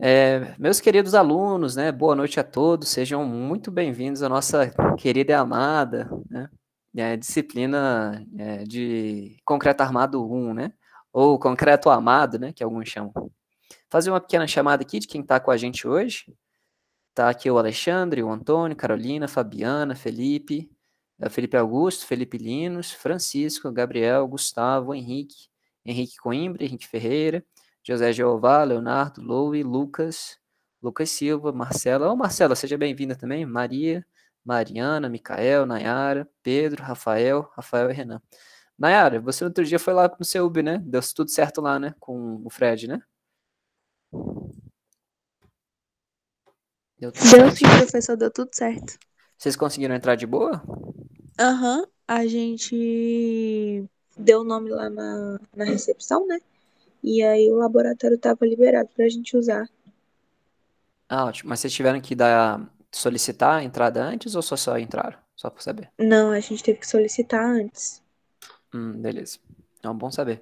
É, meus queridos alunos, né, boa noite a todos, sejam muito bem-vindos à nossa querida e amada né, é, disciplina é, de Concreto Armado 1, né, ou Concreto Amado, né, que alguns chamam. Fazer uma pequena chamada aqui de quem está com a gente hoje. Está aqui o Alexandre, o Antônio, Carolina, Fabiana, Felipe, é, Felipe Augusto, Felipe Linos, Francisco, Gabriel, Gustavo, Henrique, Henrique Coimbra, Henrique Ferreira, José Jeová, Leonardo, Lowe, Lucas, Lucas Silva, Marcela. Ô, oh, Marcela, seja bem-vinda também. Maria, Mariana, Micael, Nayara, Pedro, Rafael, Rafael e Renan. Nayara, você no outro dia foi lá no seu Uber, né? Deu tudo certo lá, né? Com o Fred, né? Deu, deu sim, professor, deu tudo certo. Vocês conseguiram entrar de boa? Aham, uhum, a gente deu o nome lá na, na recepção, né? E aí o laboratório estava liberado para a gente usar. Ah, ótimo. Mas vocês tiveram que dar, solicitar a entrada antes ou só, só entraram? Só para saber. Não, a gente teve que solicitar antes. Hum, beleza. é bom saber.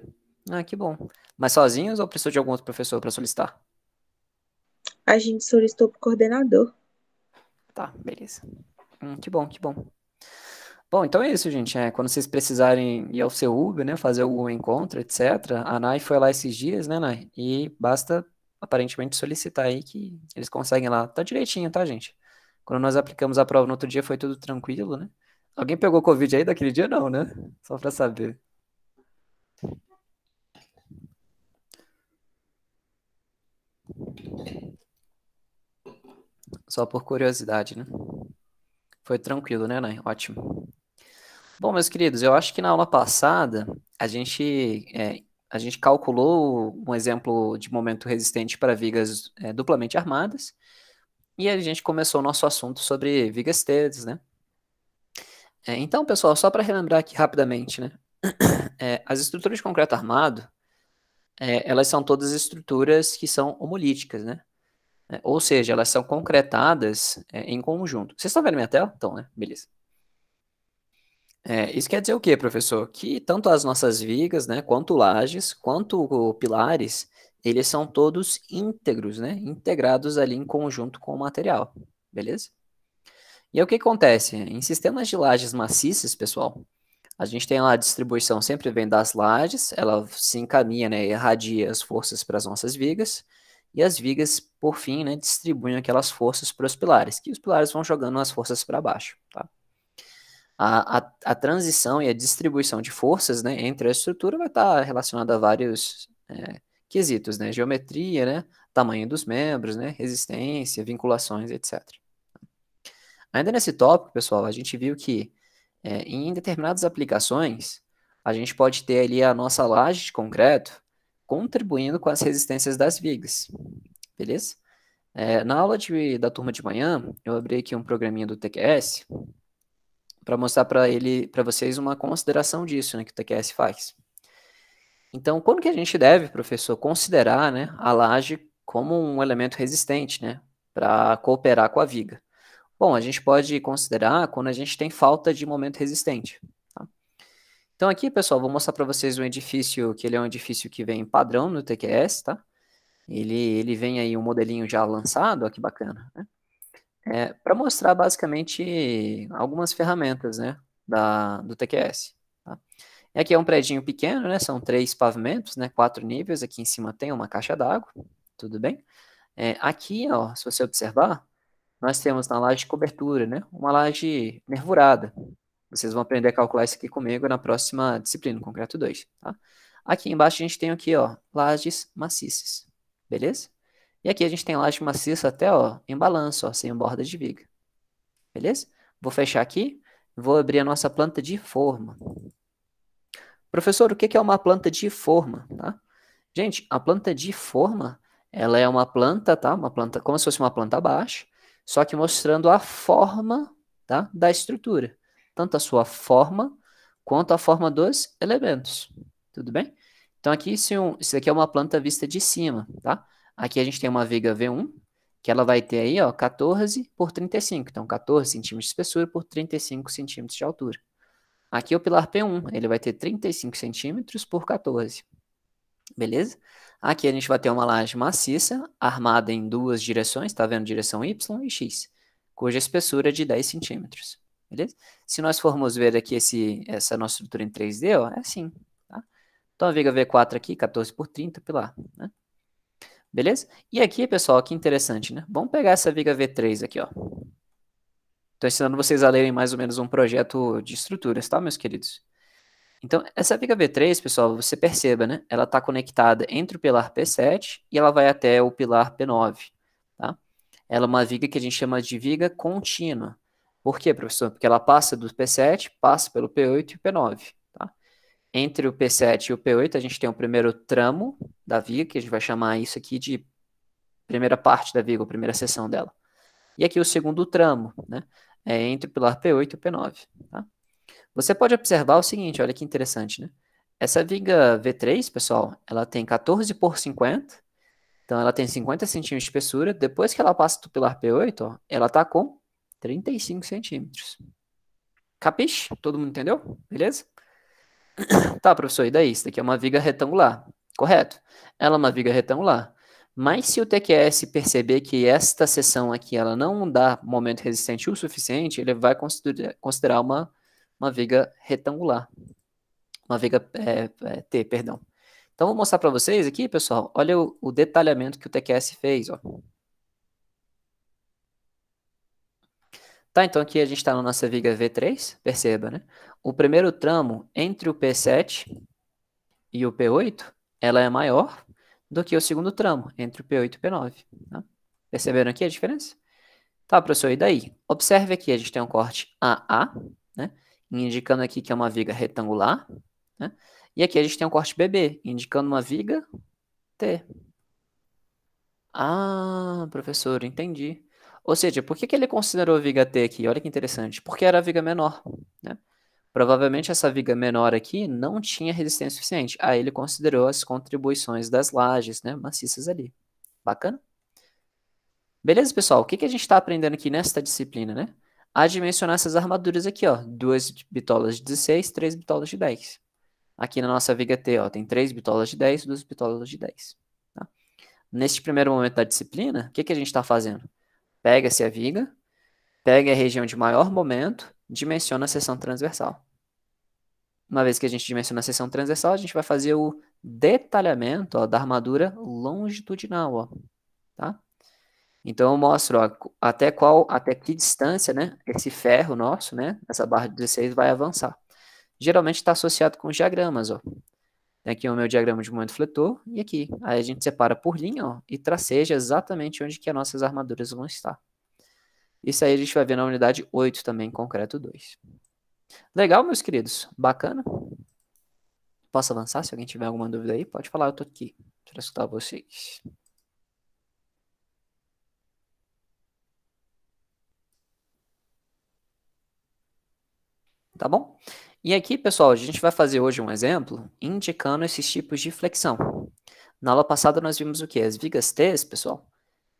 Ah, que bom. Mas sozinhos ou precisou de algum outro professor para solicitar? A gente solicitou para o coordenador. Tá, beleza. Hum, que bom, que bom. Bom, então é isso, gente. É, quando vocês precisarem ir ao seu Uber, né, fazer algum encontro, etc. A Nai foi lá esses dias, né, Nai? E basta aparentemente solicitar aí que eles conseguem lá. Tá direitinho, tá, gente? Quando nós aplicamos a prova no outro dia foi tudo tranquilo, né? Alguém pegou Covid aí daquele dia? Não, né? Só para saber. Só por curiosidade, né? Foi tranquilo, né, Nai? Ótimo. Bom, meus queridos, eu acho que na aula passada a gente, é, a gente calculou um exemplo de momento resistente para vigas é, duplamente armadas e a gente começou o nosso assunto sobre vigas tedes, né? É, então, pessoal, só para relembrar aqui rapidamente, né? É, as estruturas de concreto armado, é, elas são todas estruturas que são homolíticas, né? É, ou seja, elas são concretadas em conjunto. Vocês estão vendo minha tela? Então, né? Beleza. É, isso quer dizer o quê, professor? Que tanto as nossas vigas, né, quanto lajes, quanto pilares, eles são todos íntegros, né, integrados ali em conjunto com o material, beleza? E aí o que acontece? Em sistemas de lajes maciças, pessoal, a gente tem lá a distribuição sempre vem das lajes, ela se encaminha, né, irradia as forças para as nossas vigas, e as vigas, por fim, né, distribuem aquelas forças para os pilares, que os pilares vão jogando as forças para baixo, tá? A, a, a, transição e a distribuição de forças né, entre a estrutura vai estar tá relacionada a vários é, quesitos, né? Geometria, né? Tamanho dos membros, né? Resistência, vinculações, etc. Ainda nesse tópico, pessoal, a gente viu que é, em determinadas aplicações, a gente pode ter ali a nossa laje de concreto contribuindo com as resistências das vigas, beleza? É, na aula de, da turma de manhã, eu abri aqui um programinha do TQS, para mostrar para ele, para vocês uma consideração disso, né, que o TQS faz. Então, quando que a gente deve, professor, considerar, né, a laje como um elemento resistente, né, para cooperar com a viga? Bom, a gente pode considerar quando a gente tem falta de momento resistente. Tá? Então, aqui, pessoal, vou mostrar para vocês um edifício, que ele é um edifício que vem padrão no TQS, tá? Ele, ele vem aí um modelinho já lançado, ó, que bacana, né? é, para mostrar basicamente algumas ferramentas né, da, do TQS. Tá? E aqui é um predinho pequeno, né, são três pavimentos, né, quatro níveis, aqui em cima tem uma caixa d'água, tudo bem? É, aqui, ó, se você observar, nós temos na laje de cobertura, né, uma laje nervurada. Vocês vão aprender a calcular isso aqui comigo na próxima disciplina, concreto 2. Tá? Aqui embaixo a gente tem aqui, ó, lajes maciças, beleza? E aqui a gente tem elástico maciça até ó, em balanço, ó, sem borda de viga. Beleza? Vou fechar aqui, vou abrir a nossa planta de forma. Professor, o que é uma planta de forma? Tá? Gente, a planta de forma, ela é uma planta, tá? Uma planta, como se fosse uma planta baixa, só que mostrando a forma tá? da estrutura. Tanto a sua forma, quanto a forma dos elementos. Tudo bem? Então, aqui, se um, isso aqui é uma planta vista de cima, tá? Aqui a gente tem uma viga V1, que ela vai ter aí, ó, 14 por 35. Então, 14 centímetros de espessura por 35 centímetros de altura. Aqui é o pilar P1, ele vai ter 35 centímetros por 14. Beleza? Aqui a gente vai ter uma laje maciça, armada em duas direções, está vendo? Direção Y e X, cuja espessura é de 10 centímetros. Beleza? Se nós formos ver aqui esse, essa nossa estrutura em 3D, ó, é assim. Tá? Então, a viga V4 aqui, 14 por 30, pilar. Né? Beleza? E aqui, pessoal, que interessante, né? Vamos pegar essa viga V3 aqui, ó. Estou ensinando vocês a lerem mais ou menos um projeto de estruturas, tá, meus queridos? Então, essa viga V3, pessoal, você perceba, né? Ela está conectada entre o pilar P7 e ela vai até o pilar P9, tá? Ela é uma viga que a gente chama de viga contínua. Por quê, professor? Porque ela passa do P7, passa pelo P8 e o P9. Entre o P7 e o P8, a gente tem o primeiro tramo da viga, que a gente vai chamar isso aqui de primeira parte da viga, ou primeira seção dela. E aqui o segundo tramo, né? É entre o pilar P8 e o P9. Tá? Você pode observar o seguinte, olha que interessante, né? Essa viga V3, pessoal, ela tem 14 por 50, então ela tem 50 centímetros de espessura. Depois que ela passa do pilar P8, ó, ela está com 35 centímetros. Capiche? Todo mundo entendeu? Beleza? Tá, professor, e daí? Isso daqui é uma viga retangular, correto? Ela é uma viga retangular. Mas se o TQS perceber que esta seção aqui ela não dá momento resistente o suficiente, ele vai considerar uma, uma viga retangular. Uma viga é, é, T, perdão. Então, vou mostrar para vocês aqui, pessoal. Olha o, o detalhamento que o TQS fez. Ó. Tá, então aqui a gente está na nossa viga V3, perceba, né? O primeiro tramo entre o P7 e o P8, ela é maior do que o segundo tramo, entre o P8 e o P9. Tá? Né? Perceberam aqui a diferença? Tá, professor, e daí? Observe aqui, a gente tem um corte AA, né? indicando aqui que é uma viga retangular, né? e aqui a gente tem um corte BB, indicando uma viga T. Ah, professor, entendi. Ou seja, por que, que ele considerou viga T aqui? Olha que interessante. Porque era a viga menor. Né? Provavelmente essa viga menor aqui não tinha resistência suficiente. Aí ele considerou as contribuições das lajes né, maciças ali. Bacana? Beleza, pessoal? O que, que a gente está aprendendo aqui nesta disciplina, né? A dimensionar essas armaduras aqui, ó. Duas bitolas de 16, três bitolas de 10. Aqui na nossa viga T, ó, tem três bitolas de 10, duas bitolas de 10. Tá? Neste primeiro momento da disciplina, o que, que a gente está fazendo? Pega-se a viga, pega a região de maior momento, dimensiona a seção transversal. Uma vez que a gente dimensiona a seção transversal, a gente vai fazer o detalhamento ó, da armadura longitudinal. Ó, tá? Então eu mostro ó, até qual, até que distância, né, esse ferro nosso, né, essa barra de 16 vai avançar. Geralmente está associado com diagramas, ó. Aqui é o meu diagrama de momento fletor, e aqui. Aí a gente separa por linha ó, e traceja exatamente onde que as nossas armaduras vão estar. Isso aí a gente vai ver na unidade 8 também, concreto 2. Legal, meus queridos? Bacana? Posso avançar? Se alguém tiver alguma dúvida aí, pode falar, eu estou aqui para escutar vocês. Tá bom? E aqui, pessoal, a gente vai fazer hoje um exemplo indicando esses tipos de flexão. Na aula passada nós vimos o que? As vigas T, pessoal,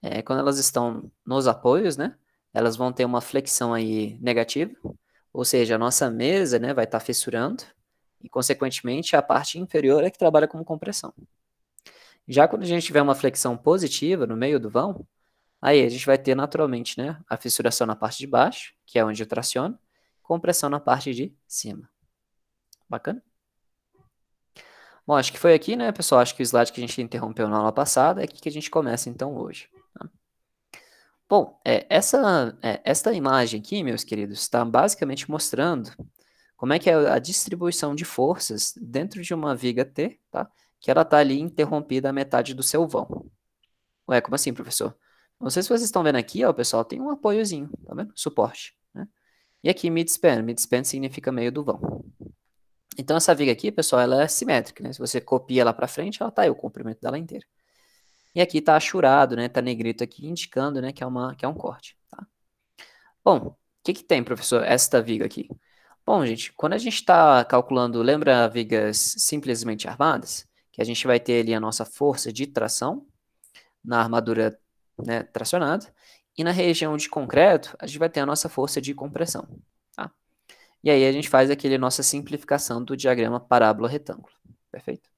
é, quando elas estão nos apoios, né? Elas vão ter uma flexão aí negativa, ou seja, a nossa mesa né, vai estar tá fissurando e, consequentemente, a parte inferior é que trabalha como compressão. Já quando a gente tiver uma flexão positiva no meio do vão, aí a gente vai ter naturalmente né, a fissuração na parte de baixo, que é onde eu traciono, compressão na parte de cima. Bacana? Bom, acho que foi aqui, né, pessoal? Acho que o slide que a gente interrompeu na aula passada é aqui que a gente começa, então, hoje. Tá? Bom, é, essa, é, esta imagem aqui, meus queridos, está basicamente mostrando como é que é a distribuição de forças dentro de uma viga T, tá? que ela está ali interrompida a metade do seu vão. Ué, como assim, professor? Não sei se vocês estão vendo aqui, ó, pessoal, tem um apoiozinho, tá vendo? Suporte. Né? E aqui midspan, midspan significa meio do vão. Então, essa viga aqui, pessoal, ela é simétrica, né? Se você copia ela para frente, ela tá aí, o comprimento dela inteira. E aqui tá achurado, né? Tá negrito aqui, indicando, né, que é, uma, que é um corte, tá? Bom, o que que tem, professor, esta viga aqui? Bom, gente, quando a gente está calculando, lembra vigas simplesmente armadas? Que a gente vai ter ali a nossa força de tração na armadura né, tracionada. E na região de concreto, a gente vai ter a nossa força de compressão. E aí a gente faz aquele nossa simplificação do diagrama parábola retângulo. Perfeito?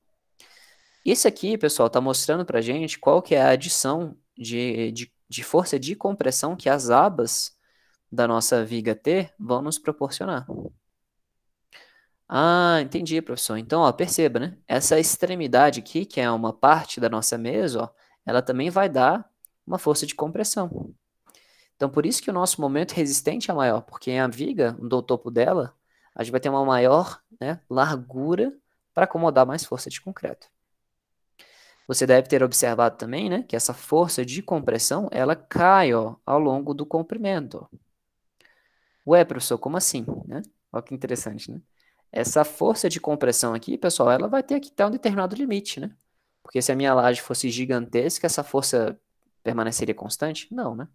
Esse aqui, pessoal, está mostrando para a gente qual que é a adição de, de, de força de compressão que as abas da nossa viga T vão nos proporcionar. Ah, entendi, professor. Então, ó, perceba, né? Essa extremidade aqui, que é uma parte da nossa mesa, ó, ela também vai dar uma força de compressão. Então, por isso que o nosso momento resistente é maior, porque a viga do topo dela, a gente vai ter uma maior né, largura para acomodar mais força de concreto. Você deve ter observado também né, que essa força de compressão ela cai ó, ao longo do comprimento. Ué, professor, como assim? Né? Olha que interessante, né? Essa força de compressão aqui, pessoal, ela vai ter que estar um determinado limite, né? Porque se a minha laje fosse gigantesca, essa força permaneceria constante? Não, né?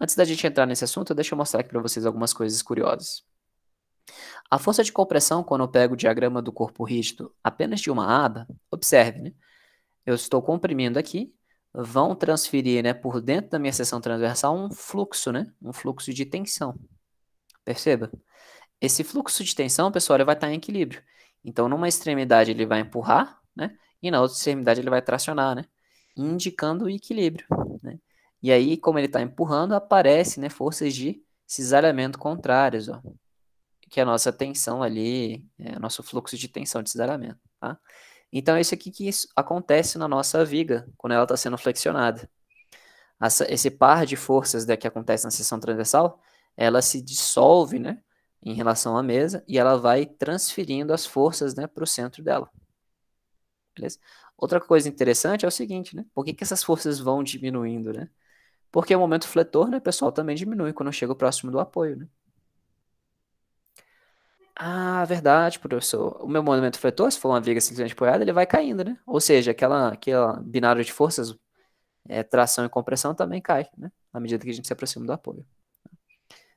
Antes da gente entrar nesse assunto, deixa eu mostrar aqui para vocês algumas coisas curiosas. A força de compressão, quando eu pego o diagrama do corpo rígido apenas de uma aba, observe, né? Eu estou comprimindo aqui, vão transferir né, por dentro da minha seção transversal um fluxo, né? Um fluxo de tensão. Perceba? Esse fluxo de tensão, pessoal, ele vai estar em equilíbrio. Então, numa extremidade ele vai empurrar, né? E na outra extremidade ele vai tracionar, né? Indicando o equilíbrio. E aí, como ele está empurrando, aparece né, forças de cisalhamento contrárias, ó, que é a nossa tensão ali, é o nosso fluxo de tensão de cisalhamento. Tá? Então, é isso aqui que isso acontece na nossa viga, quando ela está sendo flexionada. Essa, esse par de forças né, que acontece na seção transversal, ela se dissolve né, em relação à mesa e ela vai transferindo as forças né, para o centro dela. Beleza? Outra coisa interessante é o seguinte, né? Por que, que essas forças vão diminuindo, né? Porque o momento fletor, né, pessoal, também diminui quando chega próximo do apoio, né? Ah, verdade, professor. O meu momento fletor, se for uma viga simplesmente apoiada, ele vai caindo, né? Ou seja, aquela, aquela binário de forças, é, tração e compressão, também cai, né? À medida que a gente se aproxima do apoio.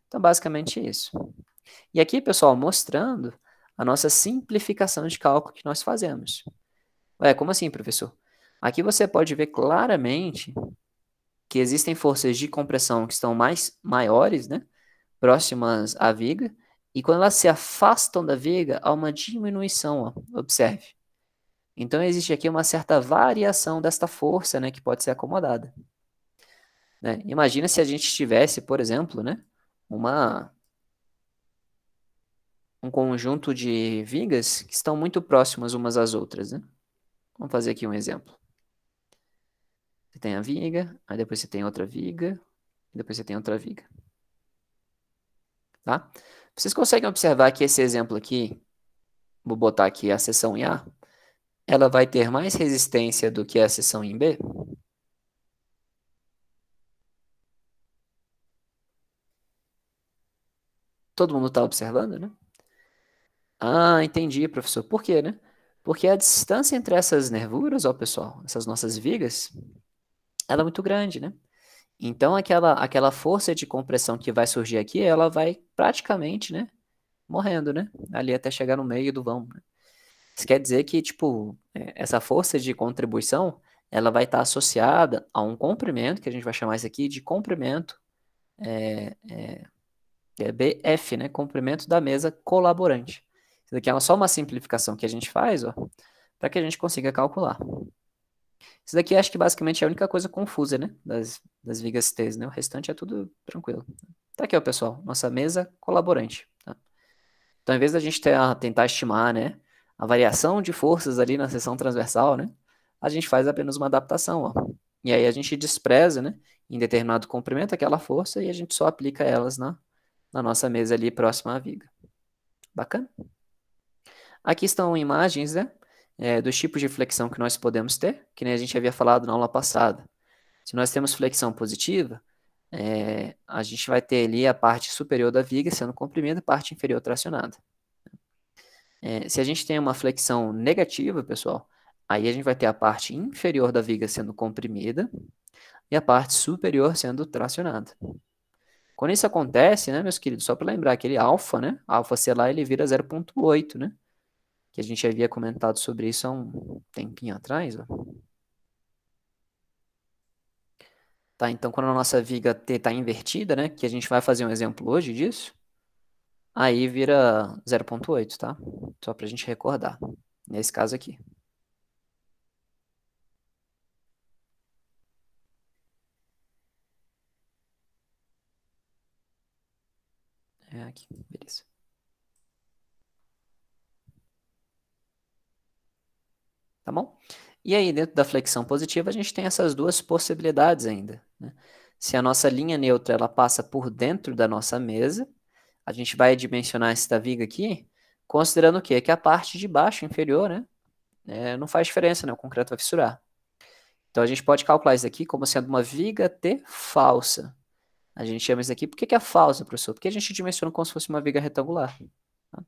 Então, basicamente é isso. E aqui, pessoal, mostrando a nossa simplificação de cálculo que nós fazemos. Ué, como assim, professor? Aqui você pode ver claramente que existem forças de compressão que estão mais maiores, né, próximas à viga, e quando elas se afastam da viga, há uma diminuição, ó, observe. Então existe aqui uma certa variação desta força, né, que pode ser acomodada. Né? Imagina se a gente tivesse, por exemplo, né, uma um conjunto de vigas que estão muito próximas umas às outras, né? Vamos fazer aqui um exemplo. Você tem a viga, aí depois você tem outra viga, e depois você tem outra viga. Tá? Vocês conseguem observar que esse exemplo aqui, vou botar aqui a seção em A, ela vai ter mais resistência do que a seção em B? Todo mundo está observando, né? Ah, entendi, professor. Por quê, né? Porque a distância entre essas nervuras, ó, pessoal, essas nossas vigas, ela é muito grande, né? Então aquela, aquela força de compressão que vai surgir aqui, ela vai praticamente, né, morrendo, né? Ali até chegar no meio do vão. Né? Isso quer dizer que, tipo, é, essa força de contribuição, ela vai estar associada a um comprimento, que a gente vai chamar isso aqui de comprimento é, é, é BF, né? Comprimento da mesa colaborante. Isso aqui é só uma simplificação que a gente faz, ó, para que a gente consiga calcular. Isso daqui acho que basicamente é a única coisa confusa, né? Das, das vigas T's, né? O restante é tudo tranquilo. Tá aqui, ó, pessoal. Nossa mesa colaborante. Tá? Então, em vez da gente ter, tentar estimar, né? A variação de forças ali na seção transversal, né? A gente faz apenas uma adaptação, ó. E aí a gente despreza, né? Em determinado comprimento aquela força e a gente só aplica elas na, na nossa mesa ali próxima à viga. Bacana? Aqui estão imagens, né? é, dos tipos de flexão que nós podemos ter, que nem a gente havia falado na aula passada. Se nós temos flexão positiva, é, a gente vai ter ali a parte superior da viga sendo comprimida, a parte inferior tracionada. É, se a gente tem uma flexão negativa, pessoal, aí a gente vai ter a parte inferior da viga sendo comprimida e a parte superior sendo tracionada. Quando isso acontece, né, meus queridos, só para lembrar, aquele alfa, né, alfa, sei lá, ele vira 0.8, né? que a gente havia comentado sobre isso há um tempinho atrás. Ó. Tá, então quando a nossa viga T está invertida, né, que a gente vai fazer um exemplo hoje disso, aí vira 0.8, tá? Só para a gente recordar, nesse caso aqui. É aqui, beleza. Tá bom? E aí, dentro da flexão positiva, a gente tem essas duas possibilidades ainda. Né? Se a nossa linha neutra ela passa por dentro da nossa mesa, a gente vai dimensionar esta viga aqui, considerando o quê? Que a parte de baixo, inferior, né? É, não faz diferença, né? O concreto vai fissurar. Então, a gente pode calcular isso aqui como sendo uma viga T falsa. A gente chama isso aqui, por que, que é falsa, professor? Porque a gente dimensiona como se fosse uma viga retangular. Tá?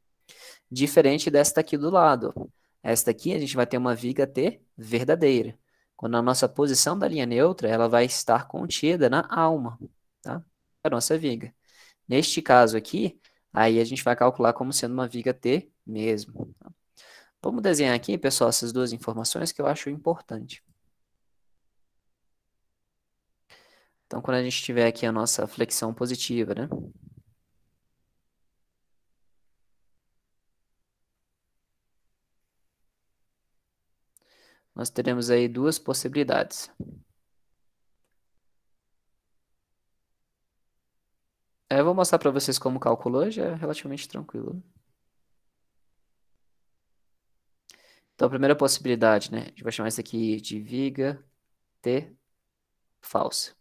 Diferente dessa aqui do lado esta aqui a gente vai ter uma viga T verdadeira. Quando a nossa posição da linha neutra, ela vai estar contida na alma, tá? A nossa viga. Neste caso aqui, aí a gente vai calcular como sendo uma viga T mesmo. Tá? Vamos desenhar aqui, pessoal, essas duas informações que eu acho importante. Então, quando a gente tiver aqui a nossa flexão positiva, né? nós teremos aí duas possibilidades. É, eu vou mostrar para vocês como calculou, já é relativamente tranquilo. Então, a primeira possibilidade, né? A gente vai chamar isso aqui de viga T falsa.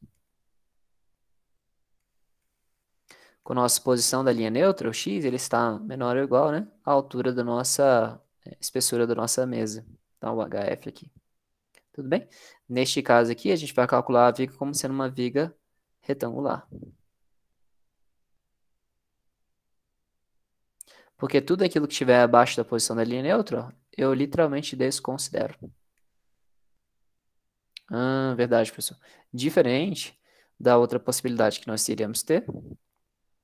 Com a nossa posição da linha neutra, o x, ele está menor ou igual, né? À altura da nossa é, espessura da nossa mesa. Tá o HF aqui. Tudo bem? Neste caso aqui, a gente vai calcular a viga como sendo uma viga retangular. Porque tudo aquilo que estiver abaixo da posição da linha neutra, eu literalmente desconsidero. Ah, verdade, pessoal. Diferente da outra possibilidade que nós iríamos ter,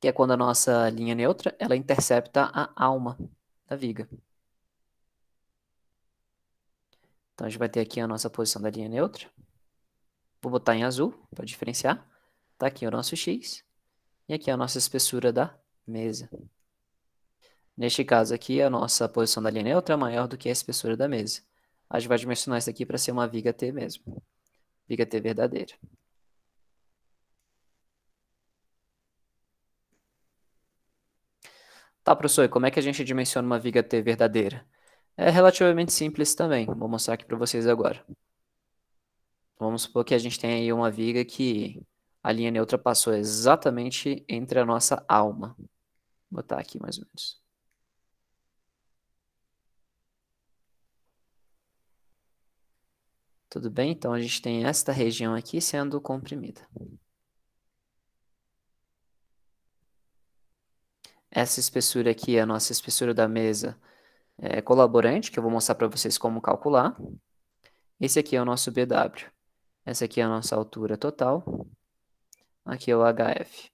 que é quando a nossa linha neutra, ela intercepta a alma da viga. Então a gente vai ter aqui a nossa posição da linha neutra. Vou botar em azul para diferenciar. Tá aqui o nosso x e aqui a nossa espessura da mesa. Neste caso aqui, a nossa posição da linha neutra é maior do que a espessura da mesa. A gente vai dimensionar isso aqui para ser uma viga T mesmo. Viga T verdadeira. Tá, professor, e como é que a gente dimensiona uma viga T verdadeira? É relativamente simples também. Vou mostrar aqui para vocês agora. Vamos supor que a gente tem aí uma viga que a linha neutra passou exatamente entre a nossa alma. Vou botar aqui mais ou menos. Tudo bem? Então a gente tem esta região aqui sendo comprimida. Essa espessura aqui é a nossa espessura da mesa é, colaborante, que eu vou mostrar para vocês como calcular. Esse aqui é o nosso BW. Essa aqui é a nossa altura total. Aqui é o HF.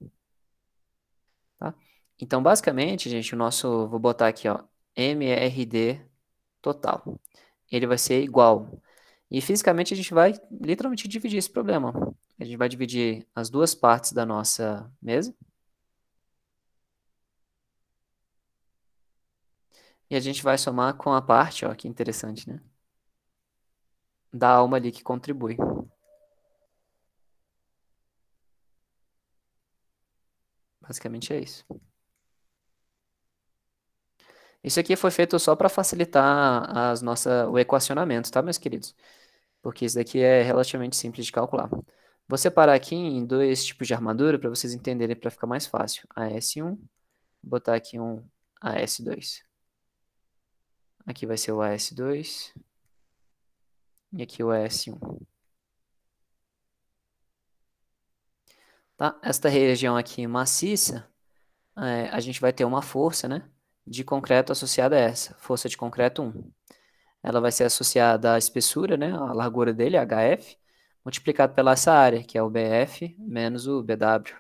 Tá? Então, basicamente, gente, o nosso... Vou botar aqui, ó. MRD total. Ele vai ser igual. E fisicamente a gente vai literalmente dividir esse problema. A gente vai dividir as duas partes da nossa mesa. E a gente vai somar com a parte, ó, que interessante, né? Da alma ali que contribui. Basicamente é isso. Isso aqui foi feito só para facilitar as nossa, o equacionamento, tá, meus queridos? Porque isso daqui é relativamente simples de calcular. Vou separar aqui em dois tipos de armadura para vocês entenderem para ficar mais fácil. AS1, botar aqui um AS2. Aqui vai ser o AS2. E aqui o AS1. Tá? Esta região aqui maciça, é, a gente vai ter uma força né, de concreto associada a essa, força de concreto 1. Ela vai ser associada à espessura, né, a largura dele, HF, multiplicado pela essa área, que é o BF menos o BW.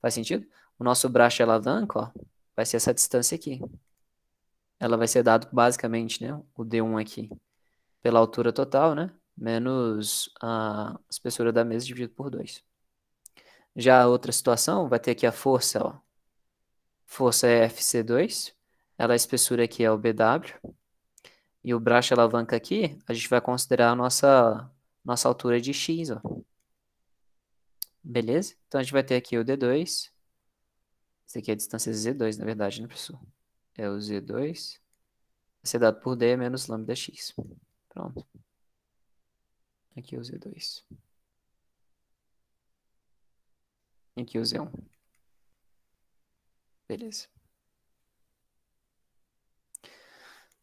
Faz sentido? O nosso braço de alavanca ó, vai ser essa distância aqui ela vai ser dado basicamente, né, o D1 aqui, pela altura total, né, menos a espessura da mesa dividido por 2. Já a outra situação, vai ter aqui a força, ó. Força é FC2, ela a espessura aqui é o BW, e o braço alavanca aqui, a gente vai considerar a nossa, nossa altura de x, ó. Beleza? Então, a gente vai ter aqui o D2, isso aqui é a distância Z2, na verdade, né, pessoal é o Z2 vai ser dado por D menos lambda x. Pronto. Aqui é o Z2. E aqui é o Z1. Beleza.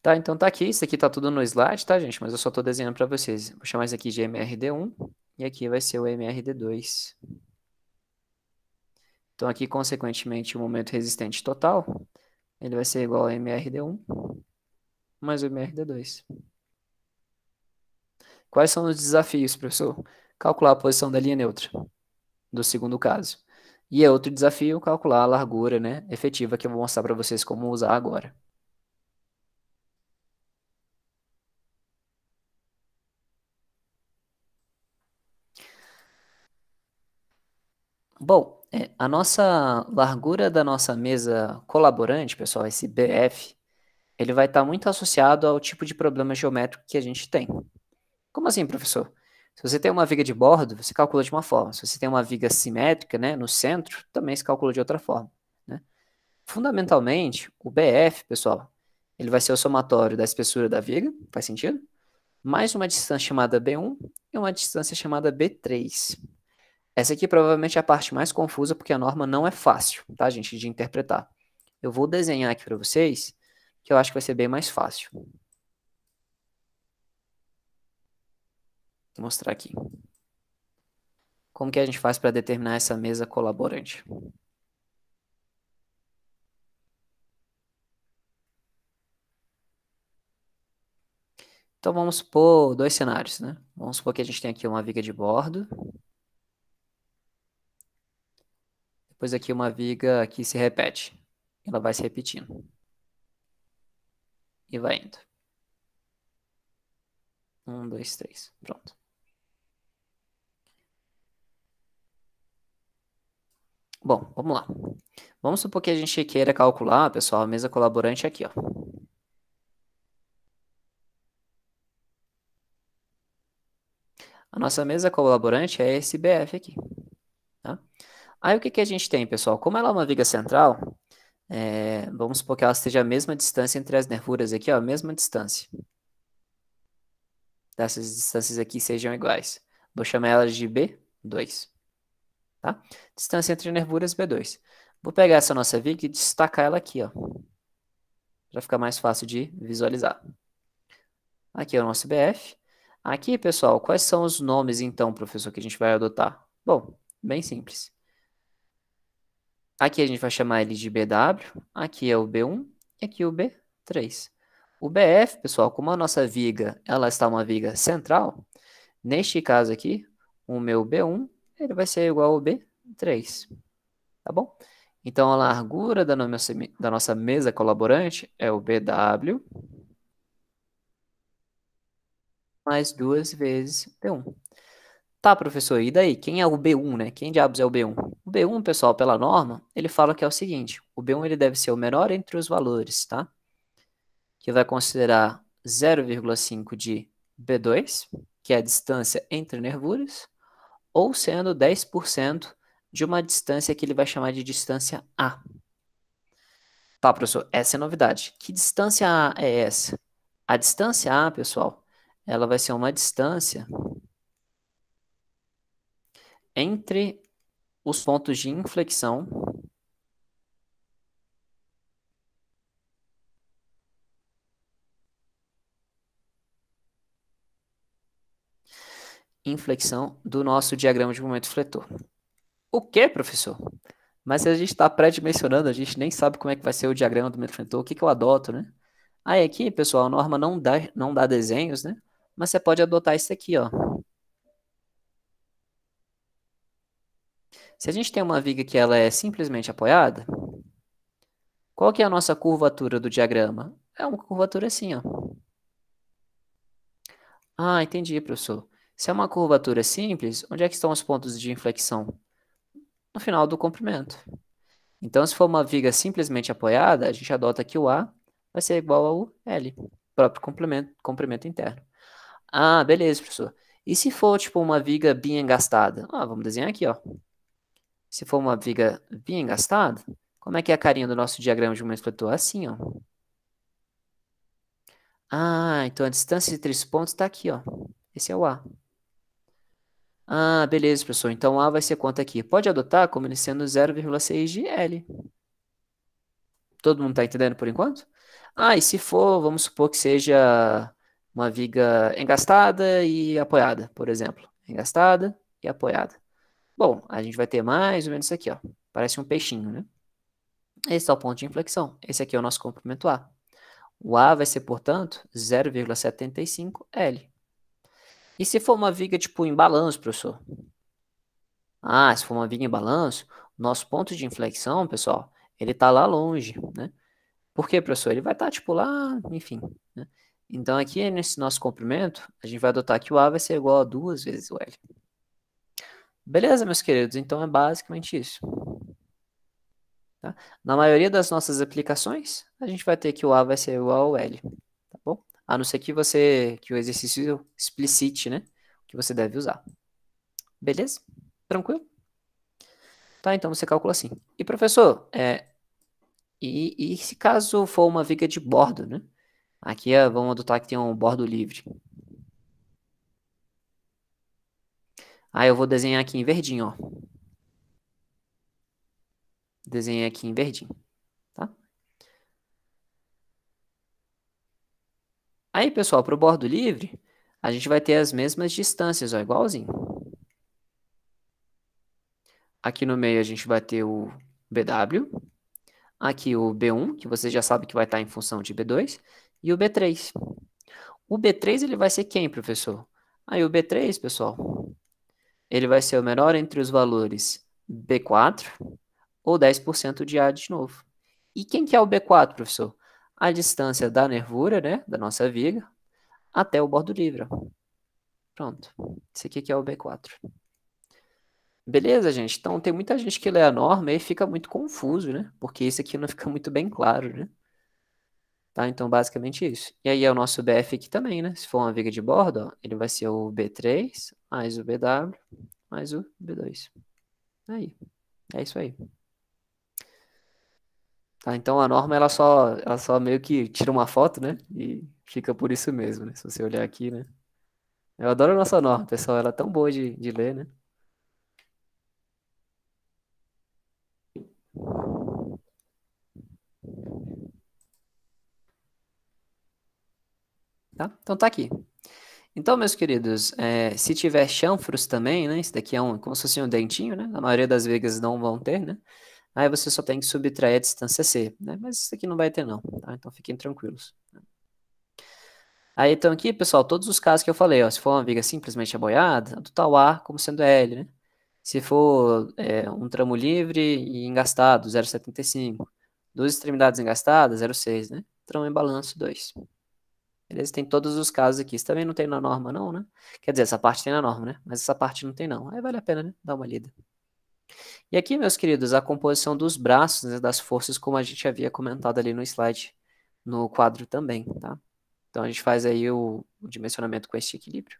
Tá, então tá aqui. Isso aqui tá tudo no slide, tá, gente? Mas eu só tô desenhando para vocês. Vou chamar isso aqui de MRD1 e aqui vai ser o MRD2. Então aqui, consequentemente, o momento resistente total ele vai ser igual a MRD1 mais o MRD2. Quais são os desafios, professor? Calcular a posição da linha neutra, do segundo caso. E é outro desafio, calcular a largura né, efetiva, que eu vou mostrar para vocês como usar agora. Bom, é, a nossa largura da nossa mesa colaborante, pessoal, esse BF, ele vai estar tá muito associado ao tipo de problema geométrico que a gente tem. Como assim, professor? Se você tem uma viga de bordo, você calcula de uma forma. Se você tem uma viga simétrica, né, no centro, também se calcula de outra forma. Né? Fundamentalmente, o BF, pessoal, ele vai ser o somatório da espessura da viga, faz sentido? Mais uma distância chamada B1 e uma distância chamada B3. Essa aqui provavelmente é a parte mais confusa, porque a norma não é fácil, tá, gente, de interpretar. Eu vou desenhar aqui para vocês, que eu acho que vai ser bem mais fácil. Vou mostrar aqui. Como que a gente faz para determinar essa mesa colaborante? Então vamos supor dois cenários, né? Vamos supor que a gente tem aqui uma viga de bordo pois aqui uma viga que se repete. Ela vai se repetindo. E vai indo. Um, dois, três. Pronto. Bom, vamos lá. Vamos supor que a gente queira calcular, pessoal, a mesa colaborante aqui, ó. A nossa mesa colaborante é esse BF aqui. Tá? Aí o que, que a gente tem, pessoal? Como ela é uma viga central, é, vamos supor que ela esteja a mesma distância entre as nervuras aqui, ó, a mesma distância. Tá? Essas distâncias aqui sejam iguais. Vou chamar elas de B2. Tá? Distância entre nervuras B2. Vou pegar essa nossa viga e destacar ela aqui, ó. Para ficar mais fácil de visualizar. Aqui é o nosso BF. Aqui, pessoal, quais são os nomes, então, professor, que a gente vai adotar? Bom, bem simples. Aqui a gente vai chamar ele de BW, aqui é o B1 e aqui o B3. O BF, pessoal, como a nossa viga ela está uma viga central, neste caso aqui, o meu B1 ele vai ser igual ao B3, tá bom? Então, a largura da nossa, da nossa mesa colaborante é o BW mais duas vezes b 1 Tá, professor, e daí? Quem é o B1, né? Quem diabos é o B1? O B1, pessoal, pela norma, ele fala que é o seguinte: o B1 ele deve ser o menor entre os valores, tá? Que vai considerar 0,5 de B2, que é a distância entre nervuras, ou sendo 10% de uma distância que ele vai chamar de distância A. Tá, professor, essa é novidade. Que distância A é essa? A distância A, pessoal, ela vai ser uma distância entre os pontos de inflexão inflexão do nosso diagrama de momento fletor. O que, professor? Mas se a gente está pré-dimensionando, a gente nem sabe como é que vai ser o diagrama do momento fletor, o que, que eu adoto, né? Aí aqui, pessoal, a norma não dá, não dá desenhos, né? Mas você pode adotar isso aqui, ó. Se a gente tem uma viga que ela é simplesmente apoiada, qual que é a nossa curvatura do diagrama? É uma curvatura assim, ó. Ah, entendi, professor. Se é uma curvatura simples, onde é que estão os pontos de inflexão? No final do comprimento. Então, se for uma viga simplesmente apoiada, a gente adota que o A vai ser igual ao L, próprio comprimento, comprimento interno. Ah, beleza, professor. E se for, tipo, uma viga bem engastada? Ah, vamos desenhar aqui, ó. Se for uma viga bem engastada, como é que é a carinha do nosso diagrama de uma flutuar? Assim, ó. Ah, então a distância entre esses pontos está aqui, ó. Esse é o A. Ah, beleza, professor. Então A vai ser quanto aqui? Pode adotar como ele sendo 0,6 de L. Todo mundo está entendendo por enquanto? Ah, e se for, vamos supor que seja uma viga engastada e apoiada, por exemplo. Engastada e apoiada. Bom, a gente vai ter mais ou menos isso aqui, ó. Parece um peixinho, né? Esse é o ponto de inflexão. Esse aqui é o nosso comprimento A. O A vai ser, portanto, 0,75L. E se for uma viga, tipo, em balanço, professor? Ah, se for uma viga em balanço, nosso ponto de inflexão, pessoal, ele está lá longe, né? Por quê, professor? Ele vai estar, tá, tipo, lá, enfim. Né? Então, aqui nesse nosso comprimento, a gente vai adotar que o A vai ser igual a duas vezes o L. Beleza, meus queridos, então é basicamente isso. Tá? Na maioria das nossas aplicações, a gente vai ter que o A vai ser igual ao L, tá bom? A não ser que você, que o exercício explicite, né? O que você deve usar. Beleza? Tranquilo? Tá, então você calcula assim. E professor, é, e, e se caso for uma viga de bordo, né? Aqui vamos adotar que tem um bordo livre. Aí ah, eu vou desenhar aqui em verdinho, ó. Desenhei aqui em verdinho, tá? Aí, pessoal, para o bordo livre, a gente vai ter as mesmas distâncias, ó, igualzinho. Aqui no meio a gente vai ter o BW, aqui o B1, que você já sabe que vai estar tá em função de B2, e o B3. O B3 ele vai ser quem, professor? Aí o B3, pessoal, ele vai ser o menor entre os valores B4 ou 10% de A de novo. E quem que é o B4, professor? A distância da nervura, né, da nossa viga, até o bordo livre. Ó. Pronto. Esse aqui que é o B4. Beleza, gente? Então, tem muita gente que lê a norma e fica muito confuso, né? Porque isso aqui não fica muito bem claro, né? Tá? Então, basicamente isso. E aí, é o nosso BF aqui também, né? Se for uma viga de bordo, ó, ele vai ser o B3 mais o BW, mais o B2. É aí, é isso aí. Tá, então a norma ela só, ela só meio que tira uma foto, né? E fica por isso mesmo, né? Se você olhar aqui, né? Eu adoro a nossa norma, pessoal. Ela é tão boa de, de ler, né? Tá? Então tá aqui. Então, meus queridos, é, se tiver chanfros também, né? Isso daqui é um, como se fosse um dentinho, né? A maioria das vigas não vão ter, né? Aí você só tem que subtrair a distância C, né? Mas isso aqui não vai ter, não, tá? Então fiquem tranquilos. Aí então aqui, pessoal, todos os casos que eu falei, ó, se for uma viga simplesmente aboiada, do tal A como sendo L, né? Se for é, um tramo livre e engastado, 0,75. Duas extremidades engastadas, 0,6, né? Tramo em balanço, 2. Beleza? Tem todos os casos aqui. Isso também não tem na norma, não, né? Quer dizer, essa parte tem na norma, né? Mas essa parte não tem, não. Aí vale a pena, né? Dar uma lida. E aqui, meus queridos, a composição dos braços, né, das forças, como a gente havia comentado ali no slide, no quadro também, tá? Então, a gente faz aí o, o dimensionamento com este equilíbrio.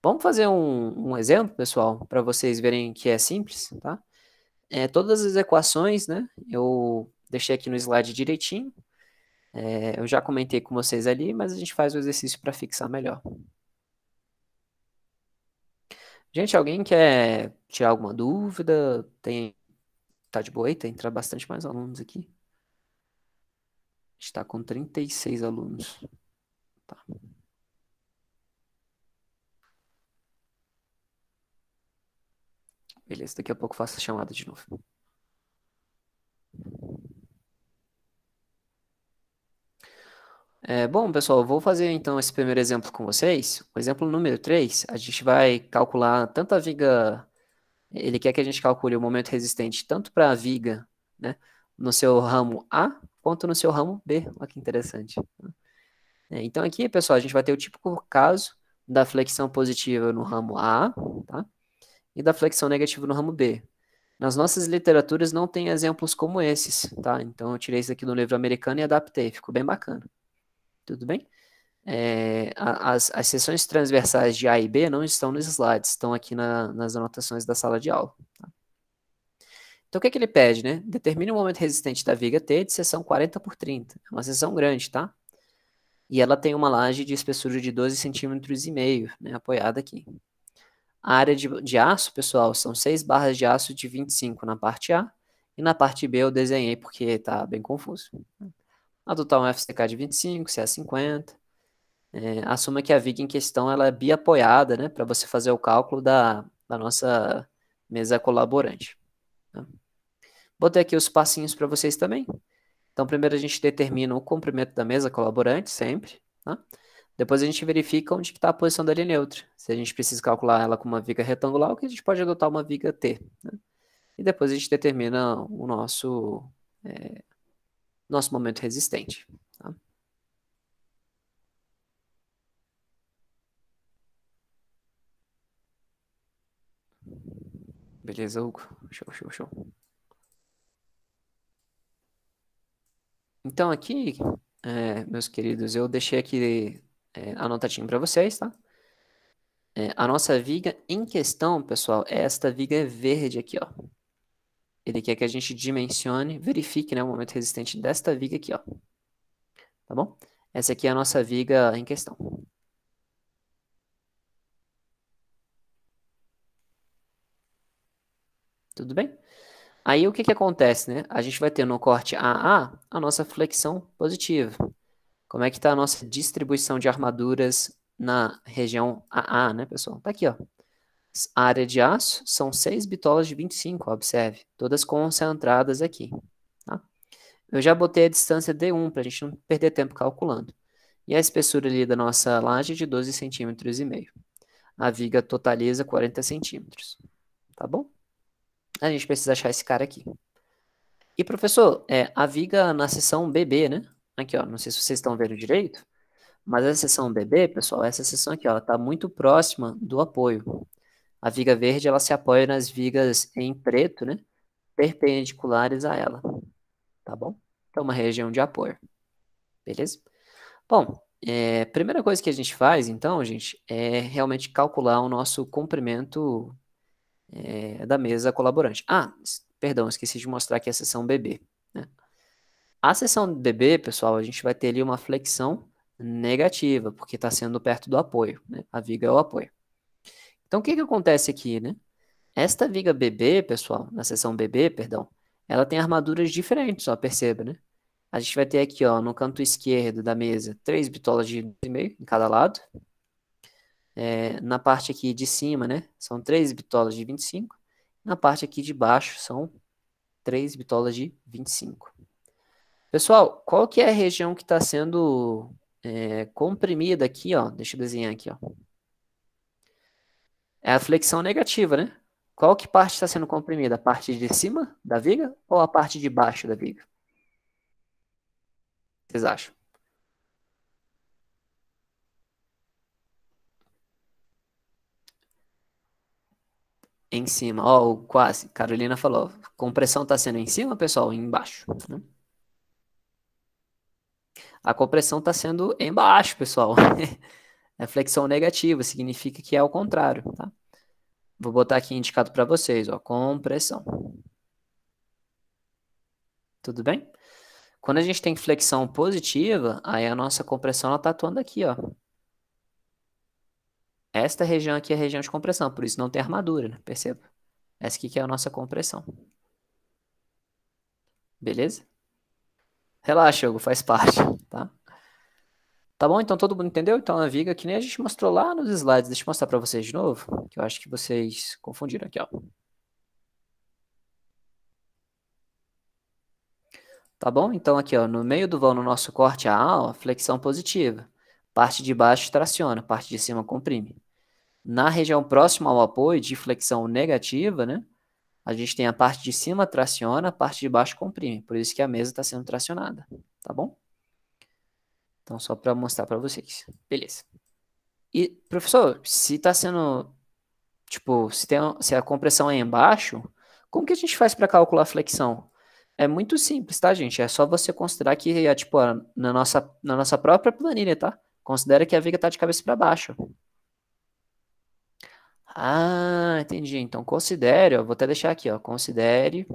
Vamos fazer um, um exemplo, pessoal, para vocês verem que é simples, tá? É, todas as equações, né? Eu deixei aqui no slide direitinho. É, eu já comentei com vocês ali, mas a gente faz o exercício para fixar melhor. Gente, alguém quer tirar alguma dúvida? Tem... Tá de boa aí? Tem entrar bastante mais alunos aqui. A gente está com 36 alunos. Tá. Beleza, daqui a pouco faço a chamada de novo. É, bom, pessoal, vou fazer então esse primeiro exemplo com vocês. O exemplo número 3, a gente vai calcular tanto a viga. Ele quer que a gente calcule o momento resistente tanto para a viga né, no seu ramo A quanto no seu ramo B. Olha que interessante. Né. É, então, aqui, pessoal, a gente vai ter o típico caso da flexão positiva no ramo A tá? e da flexão negativa no ramo B. Nas nossas literaturas não tem exemplos como esses, tá? Então eu tirei isso aqui do livro americano e adaptei, ficou bem bacana tudo bem? É, as, as seções transversais de A e B não estão nos slides, estão aqui na, nas anotações da sala de aula. Tá? Então, o que, é que ele pede, né? Determine o momento resistente da viga T de seção 40 por 30. É uma seção grande, tá? E ela tem uma laje de espessura de 12 centímetros e meio, né, apoiada aqui. A área de, de aço, pessoal, são 6 barras de aço de 25 na parte A, e na parte B eu desenhei porque tá bem confuso adotar um FCK de 25, CA50. É, é assuma que a VIG em questão ela é biapoiada, né, para você fazer o cálculo da, da nossa mesa colaborante. Tá? Botei aqui os passinhos para vocês também. Então, primeiro a gente determina o comprimento da mesa colaborante, sempre. Tá? Depois a gente verifica onde está a posição da linha neutra. Se a gente precisa calcular ela com uma viga retangular, ou que a gente pode adotar uma viga T. Né? E depois a gente determina o nosso, é, nosso momento resistente. Tá? Beleza, Hugo? Show, show, show. Então, aqui, é, meus queridos, eu deixei aqui é, notatinha para vocês, tá? É, a nossa viga em questão, pessoal, é esta viga verde aqui, ó. Ele quer que a gente dimensione, verifique né, o momento resistente desta viga aqui, ó. Tá bom? Essa aqui é a nossa viga em questão. Tudo bem? Aí o que, que acontece, né? A gente vai ter no corte AA a nossa flexão positiva. Como é que está a nossa distribuição de armaduras na região AA, né, pessoal? Tá aqui, ó. A área de aço são seis bitolas de 25, observe, todas concentradas aqui. Tá? Eu já botei a distância D1 para a gente não perder tempo calculando. E a espessura ali da nossa laje é de 12,5 centímetros e meio. A viga totaliza 40 centímetros, tá bom? A gente precisa achar esse cara aqui. E, professor, é, a viga na seção BB, né? Aqui, ó, não sei se vocês estão vendo direito, mas a seção BB, pessoal, essa seção aqui, ó, ela está muito próxima do apoio. A viga verde ela se apoia nas vigas em preto, né? Perpendiculares a ela. Tá bom? Então, uma região de apoio. Beleza? Bom, é, primeira coisa que a gente faz, então, gente, é realmente calcular o nosso comprimento é, da mesa colaborante. Ah, perdão, esqueci de mostrar aqui a seção BB. Né? A seção BB, pessoal, a gente vai ter ali uma flexão negativa, porque está sendo perto do apoio. Né? A viga é o apoio. Então, o que, que acontece aqui, né? Esta viga BB, pessoal, na seção BB, perdão, ela tem armaduras diferentes, ó, perceba, né? A gente vai ter aqui, ó, no canto esquerdo da mesa, três bitolas de 2,5 em cada lado. É, na parte aqui de cima, né, são três bitolas de 25. Na parte aqui de baixo, são três bitolas de 25. Pessoal, qual que é a região que está sendo é, comprimida aqui, ó? Deixa eu desenhar aqui, ó é a flexão negativa, né? Qual que parte está sendo comprimida? A parte de cima da viga ou a parte de baixo da viga? Vocês acham? Em cima, ó, oh, quase. Carolina falou, compressão está sendo em cima, pessoal, embaixo. Né? A compressão está sendo embaixo, pessoal. Flexão negativa significa que é ao contrário, tá? Vou botar aqui indicado para vocês, ó, compressão. Tudo bem? Quando a gente tem flexão positiva, aí a nossa compressão ela tá atuando aqui, ó. Esta região aqui é a região de compressão, por isso não tem armadura, né? perceba? Essa aqui que é a nossa compressão. Beleza? Relaxa, Hugo, faz parte, tá? Tá bom? Então todo mundo entendeu? Então viga que nem a gente mostrou lá nos slides. Deixa eu mostrar para vocês de novo, que eu acho que vocês confundiram aqui, ó. Tá bom? Então aqui, ó, no meio do vão no nosso corte A, ó, flexão positiva. Parte de baixo traciona, parte de cima comprime. Na região próxima ao apoio de flexão negativa, né? A gente tem a parte de cima traciona, a parte de baixo comprime. Por isso que a mesa está sendo tracionada, tá bom? Então, só para mostrar para vocês. Beleza. E, professor, se está sendo. Tipo, se, tem, se a compressão é embaixo, como que a gente faz para calcular a flexão? É muito simples, tá, gente? É só você considerar que é, tipo, na nossa, na nossa própria planilha, tá? Considera que a viga está de cabeça para baixo. Ah, entendi. Então, considere, ó, vou até deixar aqui, ó, considere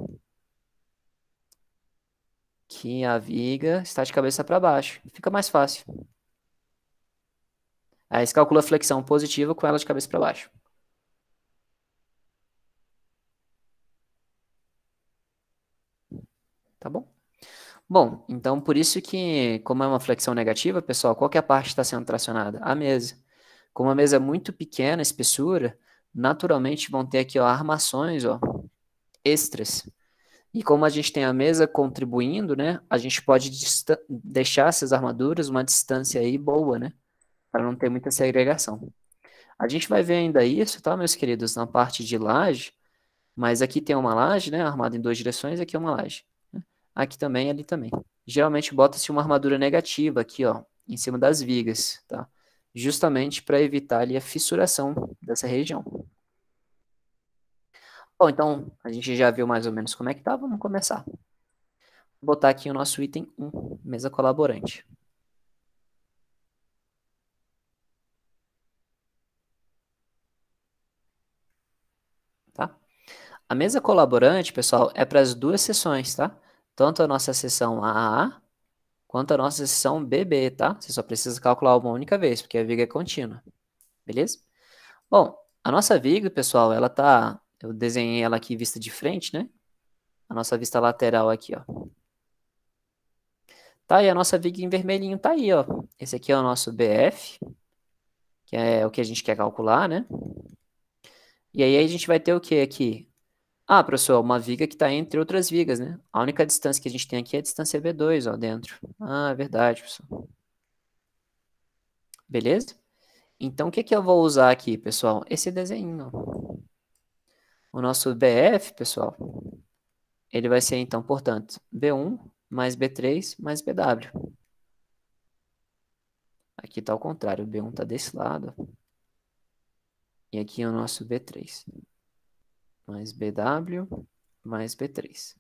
que a viga está de cabeça para baixo. Fica mais fácil. Aí você calcula a flexão positiva com ela de cabeça para baixo. Tá bom? Bom, então por isso que, como é uma flexão negativa, pessoal, qual que é a parte que está sendo tracionada? A mesa. Como a mesa é muito pequena, espessura, naturalmente vão ter aqui ó, armações ó, extras e como a gente tem a mesa contribuindo, né? A gente pode deixar essas armaduras uma distância aí boa, né? Para não ter muita segregação. A gente vai ver ainda isso, tá, meus queridos, na parte de laje. Mas aqui tem uma laje, né? Armada em duas direções, aqui é uma laje. Né, aqui também, ali também. Geralmente bota-se uma armadura negativa aqui, ó, em cima das vigas, tá? Justamente para evitar ali a fissuração dessa região. Bom, então a gente já viu mais ou menos como é que tá, vamos começar. Vou botar aqui o nosso item 1, mesa colaborante. Tá? A mesa colaborante, pessoal, é para as duas sessões, tá? Tanto a nossa sessão AA quanto a nossa sessão BB, tá? Você só precisa calcular uma única vez, porque a viga é contínua. Beleza? Bom, a nossa viga, pessoal, ela tá eu desenhei ela aqui vista de frente, né? A nossa vista lateral aqui, ó. Tá, e a nossa viga em vermelhinho tá aí, ó. Esse aqui é o nosso BF, que é o que a gente quer calcular, né? E aí a gente vai ter o que aqui? Ah, professor, uma viga que está entre outras vigas, né? A única distância que a gente tem aqui é a distância B2, ó, dentro. Ah, é verdade, professor. Beleza? Então, o que, que eu vou usar aqui, pessoal? Esse desenho, ó. O nosso BF, pessoal, ele vai ser, então, portanto, B1 mais B3 mais BW. Aqui está ao contrário, o B1 está desse lado. E aqui é o nosso B3. Mais BW mais B3.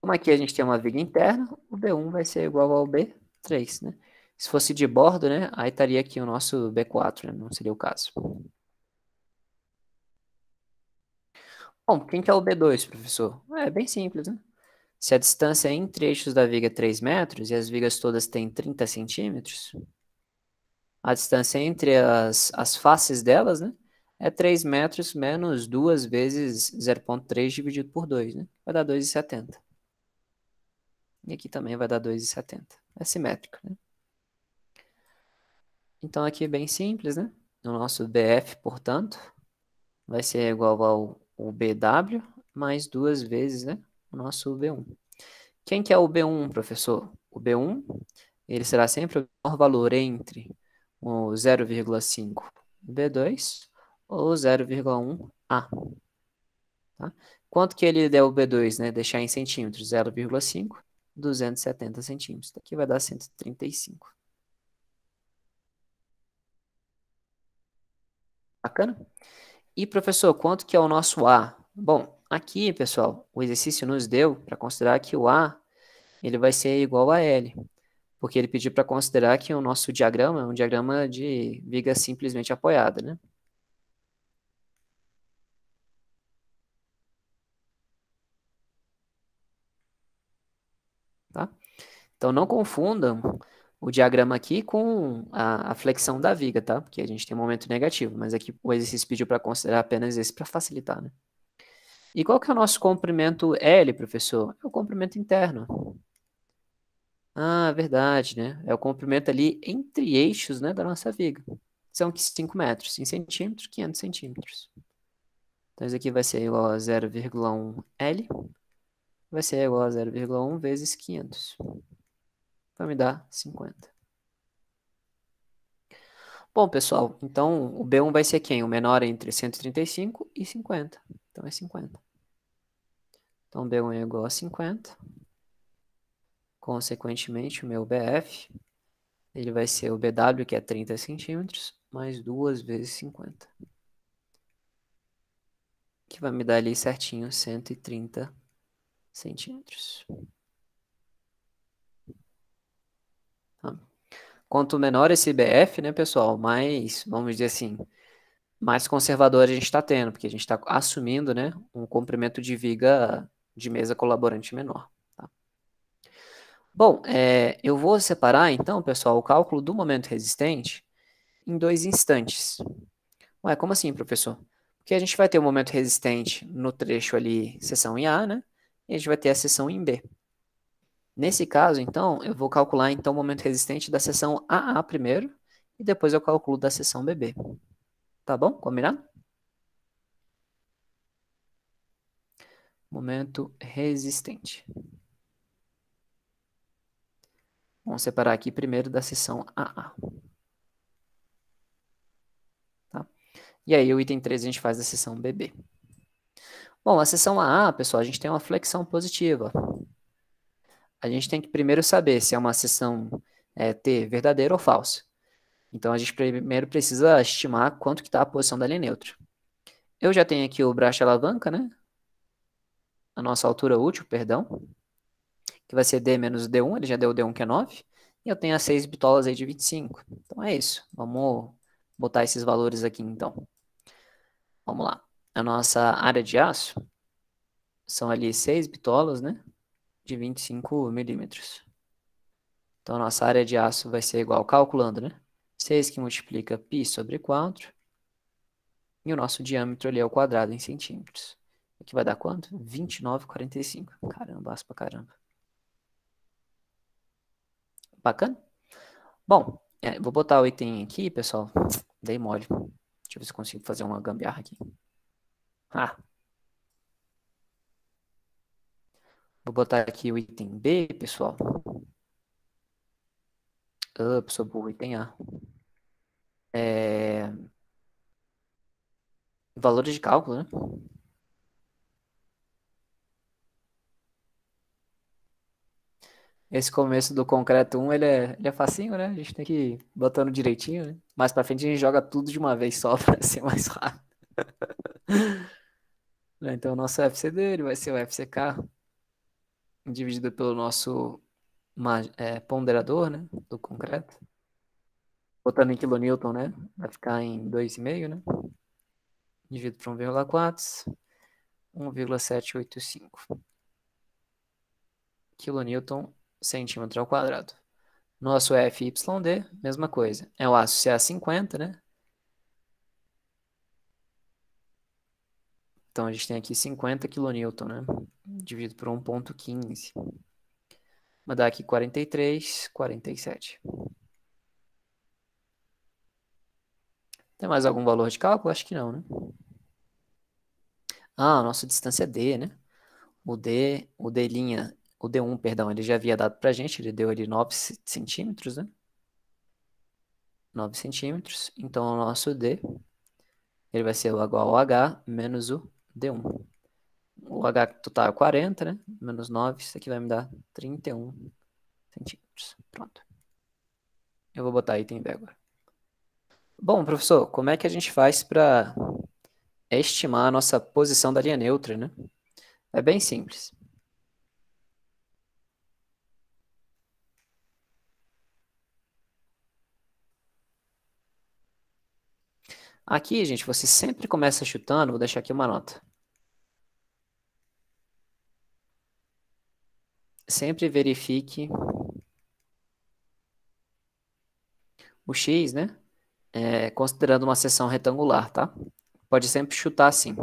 Como aqui a gente tem uma viga interna, o B1 vai ser igual ao B3, né? Se fosse de bordo, né? Aí estaria aqui o nosso B4, né? não seria o caso. Bom, quem que é o B2, professor? É bem simples, né? Se a distância é entre eixos da viga é 3 metros e as vigas todas têm 30 centímetros, a distância entre as, as faces delas né, é 3 metros menos 2 vezes 0,3 dividido por 2. Né? Vai dar 2,70. E aqui também vai dar 2,70. É simétrico. Né? Então aqui é bem simples. Né? O nosso BF, portanto, vai ser igual ao o BW mais duas vezes né, o nosso B1. Quem que é o B1, professor? O B1 ele será sempre o menor valor entre o 0,5 B2 ou 0,1 A. Tá? Quanto que ele der o B2, né? Deixar em centímetros, 0,5, 270 centímetros. Isso aqui vai dar 135. Bacana? E professor, quanto que é o nosso A? Bom, aqui, pessoal, o exercício nos deu para considerar que o A ele vai ser igual a L, porque ele pediu para considerar que o nosso diagrama é um diagrama de viga simplesmente apoiada, né? Tá? Então, não confundam o diagrama aqui com a, a, flexão da viga, tá? Porque a gente tem um momento negativo, mas aqui o exercício pediu para considerar apenas esse para facilitar, né? E qual que é o nosso comprimento L, professor? É o comprimento interno. Ah, verdade, né? É o comprimento ali entre eixos né, da nossa viga. São 5 metros, em centímetros, 500 centímetros. Então, isso aqui vai ser igual a 0,1 L. Vai ser igual a 0,1 vezes 500 vai então, me dar 50. Bom, pessoal, então o B1 vai ser quem? O menor é entre 135 e 50. Então é 50. Então B1 é igual a 50. Consequentemente, o meu BF ele vai ser o BW, que é 30 centímetros, mais 2 vezes 50. Que vai me dar ali certinho 130 centímetros. Quanto menor esse BF, né, pessoal, mais, vamos dizer assim, mais conservador a gente está tendo, porque a gente está assumindo né, um comprimento de viga de mesa colaborante menor. Tá? Bom, é, eu vou separar então, pessoal, o cálculo do momento resistente em dois instantes. Ué, como assim, professor? Porque a gente vai ter o momento resistente no trecho ali, seção em A, né? E a gente vai ter a seção em B. Nesse caso, então, eu vou calcular então o momento resistente da seção AA primeiro e depois eu calculo da seção BB. Tá bom? Combinado? Momento resistente. Vamos separar aqui primeiro da seção AA. Tá? E aí o item 3 a gente faz da seção BB. Bom, a seção AA, pessoal, a gente tem uma flexão positiva a gente tem que primeiro saber se é uma sessão é, T verdadeira ou falsa. Então a gente primeiro precisa estimar quanto que está a posição da linha neutra. Eu já tenho aqui o braço alavanca, né? A nossa altura útil, perdão. Que vai ser D menos D1, ele já deu D1 que é 9. E eu tenho as 6 bitolas aí de 25. Então é isso. Vamos botar esses valores aqui então. Vamos lá. A nossa área de aço são ali 6 bitolas, né? de 25 milímetros. Então, nossa área de aço vai ser igual, calculando, né? 6 que multiplica π sobre 4. E o nosso diâmetro ali é o quadrado em centímetros. Aqui vai dar quanto? 29,45. Caramba, aço pra caramba. Bacana? Bom, é, vou botar o item aqui, pessoal. Dei mole. Deixa eu ver se consigo fazer uma gambiarra aqui. Ah, Vou botar aqui o item B, pessoal. Ups, sou burro, item A. É... Valores de cálculo, né? Esse começo do concreto 1, ele é, ele é facinho, né? A gente tem que ir botando direitinho, né? Mais pra frente a gente joga tudo de uma vez só pra ser mais rápido. Né, então o nosso FCD, ele vai ser o FCK dividido pelo nosso é, ponderador, né, do concreto. Botando em quilonewton, né, vai ficar em 2,5, né? Dividido por 1,4, 1,785 quilonewton centímetro ao quadrado. Nosso FYD, mesma coisa. É o aço CA50, né? Então a gente tem aqui 50 kN, né? Dividido por 1.15. Vou dar aqui 43, 47. Tem mais algum valor de cálculo? Acho que não, né? Ah, a nossa distância é D, né? O D, o D linha, o D1, perdão, ele já havia dado a gente, ele deu ali 9 centímetros, né? 9 centímetros. Então, o nosso D, ele vai ser igual ao H menos o Deu 1. O H total tá é 40, né? Menos 9, isso aqui vai me dar 31 centímetros. Pronto. Eu vou botar item B agora. Bom, professor, como é que a gente faz para estimar a nossa posição da linha neutra, né? É bem simples. Aqui, gente, você sempre começa chutando, vou deixar aqui uma nota. Sempre verifique o X, né? É, considerando uma seção retangular, tá? Pode sempre chutar assim.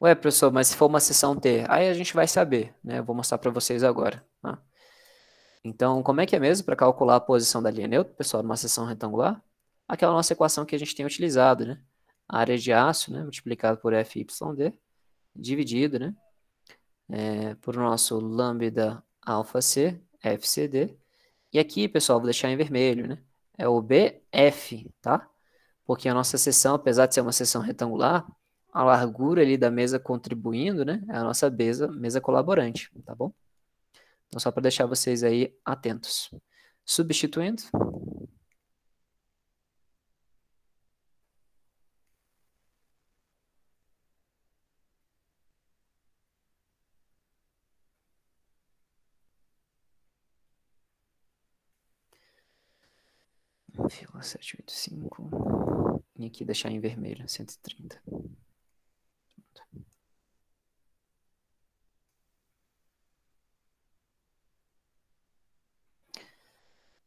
Ué, professor, mas se for uma seção T, aí a gente vai saber, né? Eu vou mostrar para vocês agora. Tá? Então, como é que é mesmo para calcular a posição da linha neutra, pessoal, numa seção retangular? Aquela nossa equação que a gente tem utilizado, né? A área de aço, né, multiplicado por FYD, dividido, né, é, por nosso lambda alfa C, FCD. E aqui, pessoal, vou deixar em vermelho, né? É o BF, tá? Porque a nossa seção, apesar de ser uma seção retangular, a largura ali da mesa contribuindo, né? É a nossa mesa, mesa colaborante, tá bom? Então, só para deixar vocês aí atentos. Substituindo. Fila 785. E aqui deixar em vermelho, 130.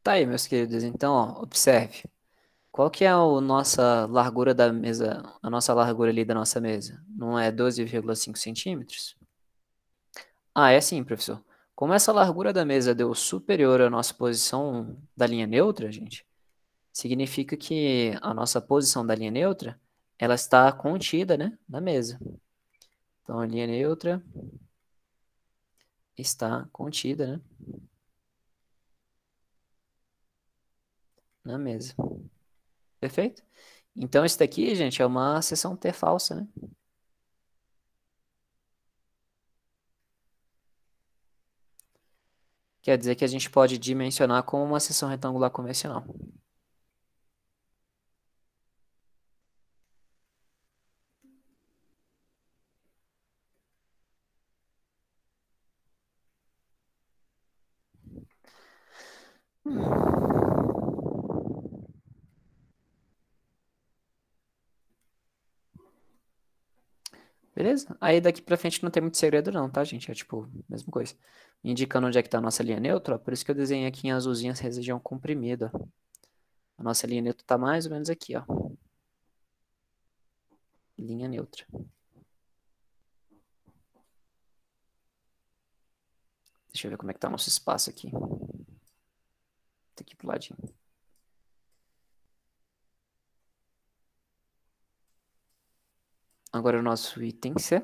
Tá aí, meus queridos. Então, ó, observe. Qual que é a nossa largura da mesa, a nossa largura ali da nossa mesa? Não é 12,5 centímetros? Ah, é sim, professor. Como essa largura da mesa deu superior à nossa posição da linha neutra, gente, significa que a nossa posição da linha neutra, ela está contida, né, na mesa. Então, a linha neutra está contida, né? na mesa. Perfeito? Então, isso daqui, gente, é uma seção T falsa, né? Quer dizer que a gente pode dimensionar como uma seção retangular convencional. Hum. Beleza? Aí daqui pra frente não tem muito segredo não, tá, gente? É tipo, mesma coisa. Indicando onde é que tá a nossa linha neutra, ó, por isso que eu desenhei aqui em azulzinha essa região comprimida. Ó. A nossa linha neutra tá mais ou menos aqui, ó. Linha neutra. Deixa eu ver como é que tá o nosso espaço aqui. Tá aqui pro ladinho. Agora o nosso item C.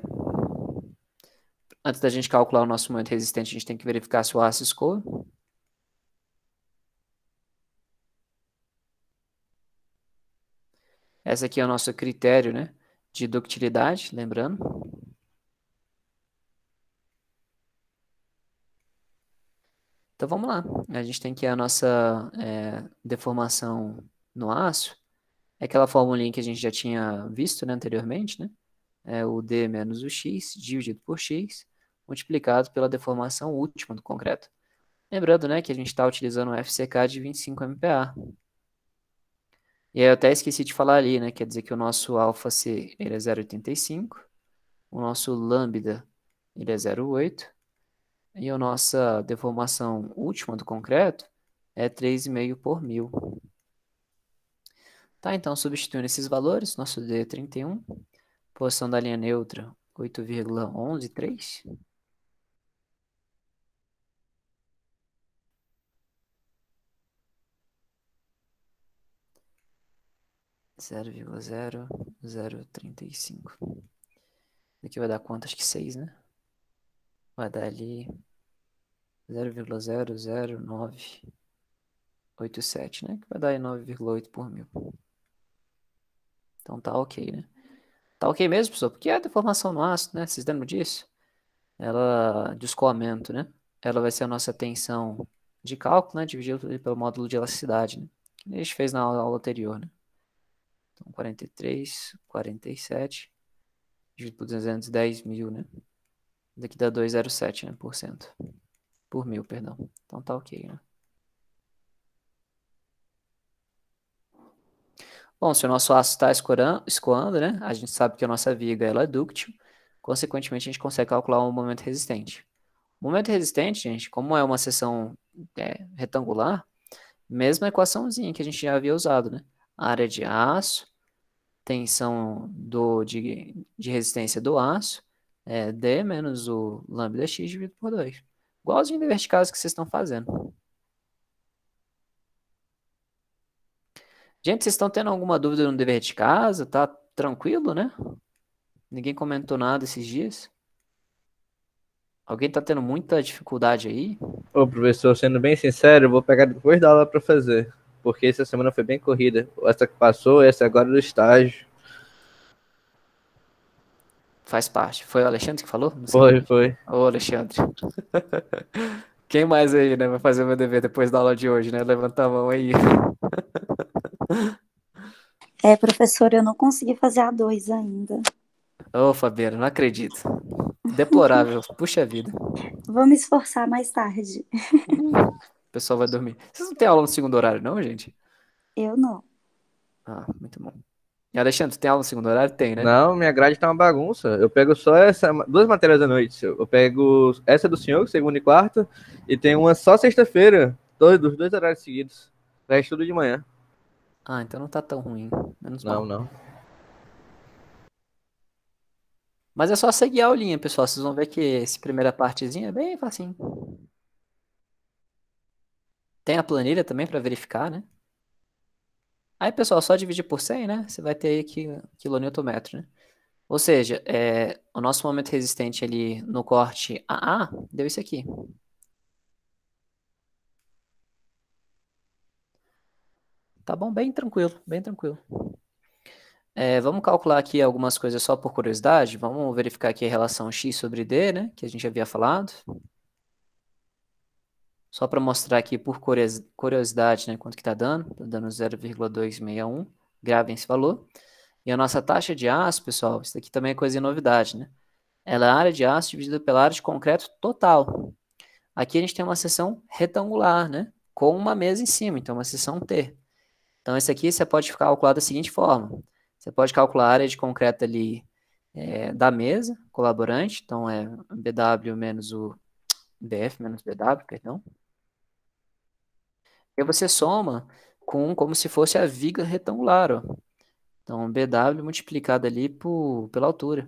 Antes da gente calcular o nosso momento resistente, a gente tem que verificar se o aço escoa. Esse aqui é o nosso critério né, de ductilidade, lembrando. Então vamos lá. A gente tem que a nossa é, deformação no aço. É aquela formulinha que a gente já tinha visto né, anteriormente, né? é o d menos o x, dividido por x, multiplicado pela deformação última do concreto. Lembrando né, que a gente está utilizando um FCK de 25 MPa. E aí eu até esqueci de falar ali, né? Quer dizer que o nosso alfa C ele é 0,85, o nosso lambda ele é 0,8, e a nossa deformação última do concreto é 3,5 por mil. Tá, então substituindo esses valores, nosso D é 31, Posição da linha neutra, oito vírgula onze três Zero vírgula zero zero trinta e cinco. Aqui vai dar quantas que seis, né? Vai dar ali zero vírgula zero zero nove oito sete, né? Que vai dar aí nove vírgula oito por mil. Então tá ok, né? Tá ok mesmo, pessoal? Porque é a deformação no ácido, né? Vocês lembram disso? Ela, de escoamento, né? Ela vai ser a nossa tensão de cálculo, né? Dividido pelo módulo de elasticidade, né? Que a gente fez na aula anterior, né? Então, 43, 47, dividido por 210 mil, né? Daqui dá 2,07, né? Por cento. Por mil, perdão. Então tá ok, né? Bom, se o nosso aço está escoando, né, a gente sabe que a nossa viga ela é dúctil, consequentemente a gente consegue calcular o um momento resistente. O momento resistente, gente, como é uma seção é, retangular, mesma equaçãozinha que a gente já havia usado, né? Área de aço, tensão do, de, de resistência do aço, é D menos o lambda x dividido por 2. Igualzinho de casa que vocês estão fazendo. Gente, vocês estão tendo alguma dúvida no dever de casa? Tá tranquilo, né? Ninguém comentou nada esses dias. Alguém tá tendo muita dificuldade aí? Ô, professor, sendo bem sincero, eu vou pegar depois da aula para fazer. Porque essa semana foi bem corrida. Essa que passou, essa agora do estágio. Faz parte. Foi o Alexandre que falou? Foi, foi. Ô, Alexandre. Quem mais aí, né? Vai fazer o meu dever depois da aula de hoje, né? Levanta a mão aí. É, professor, eu não consegui fazer a 2 ainda. Ô, oh, Fabiana, não acredito. Deplorável, puxa vida. Vou me esforçar mais tarde. O pessoal vai dormir. Vocês não têm aula no segundo horário, não, gente? Eu não. Ah, muito bom. E Alexandre, tem aula no segundo horário? Tem, né? Não, minha grade tá uma bagunça. Eu pego só essa, duas matérias da noite. Eu pego essa do senhor, segunda e quarta, e tem uma só sexta-feira, dois, dos dois horários seguidos. resto tudo de manhã. Ah, então não tá tão ruim. Menos não, mal. não. Mas é só seguir a aulinha, pessoal. Vocês vão ver que essa primeira partezinha é bem facinho. Tem a planilha também para verificar, né? Aí, pessoal, só dividir por 100, né? Você vai ter aí que quilonewton-metro, né? Ou seja, é, o nosso momento resistente ali no corte AA deu isso aqui. Tá bom, bem tranquilo, bem tranquilo. É, vamos calcular aqui algumas coisas só por curiosidade. Vamos verificar aqui a relação x sobre d, né? Que a gente havia falado. Só para mostrar aqui por curiosidade, né? Quanto que está dando. Está dando 0,261. Gravem esse valor. E a nossa taxa de aço, pessoal, isso aqui também é coisa de novidade, né? Ela é a área de aço dividida pela área de concreto total. Aqui a gente tem uma seção retangular, né? Com uma mesa em cima, então uma seção T. Então, esse aqui você pode calcular da seguinte forma. Você pode calcular a área de concreto ali é, da mesa, colaborante, então é BW menos o BF menos BW, perdão. E você soma com como se fosse a viga retangular, ó. Então, BW multiplicado ali por, pela altura.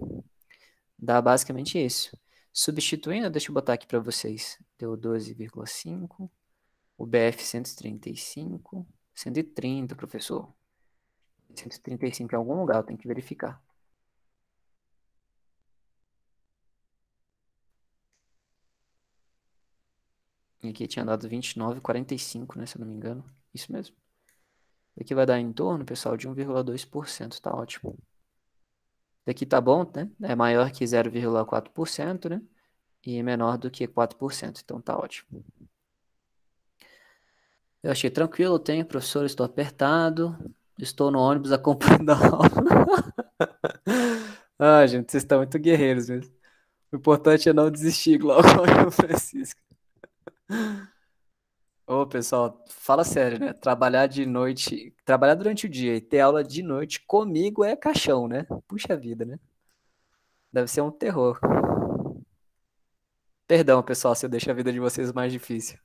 Dá basicamente isso. Substituindo, deixa eu botar aqui para vocês. Deu 12,5. O BF 135. 130, professor. 135 em algum lugar, eu tenho que verificar. E aqui tinha dado 29,45, né, se eu não me engano. Isso mesmo. Aqui vai dar em torno, pessoal, de 1,2%, tá ótimo. Daqui tá bom, né? É maior que 0,4%, né? E menor do que 4%, então tá ótimo. Eu achei tranquilo, tenho professor, estou apertado, estou no ônibus acompanhando a aula. ah, gente, vocês estão muito guerreiros mesmo. O importante é não desistir, Glauco Francisco. Ô, pessoal, fala sério, né? Trabalhar de noite, trabalhar durante o dia e ter aula de noite comigo é caixão, né? Puxa vida, né? Deve ser um terror. Perdão, pessoal, se eu deixo a vida de vocês mais difícil.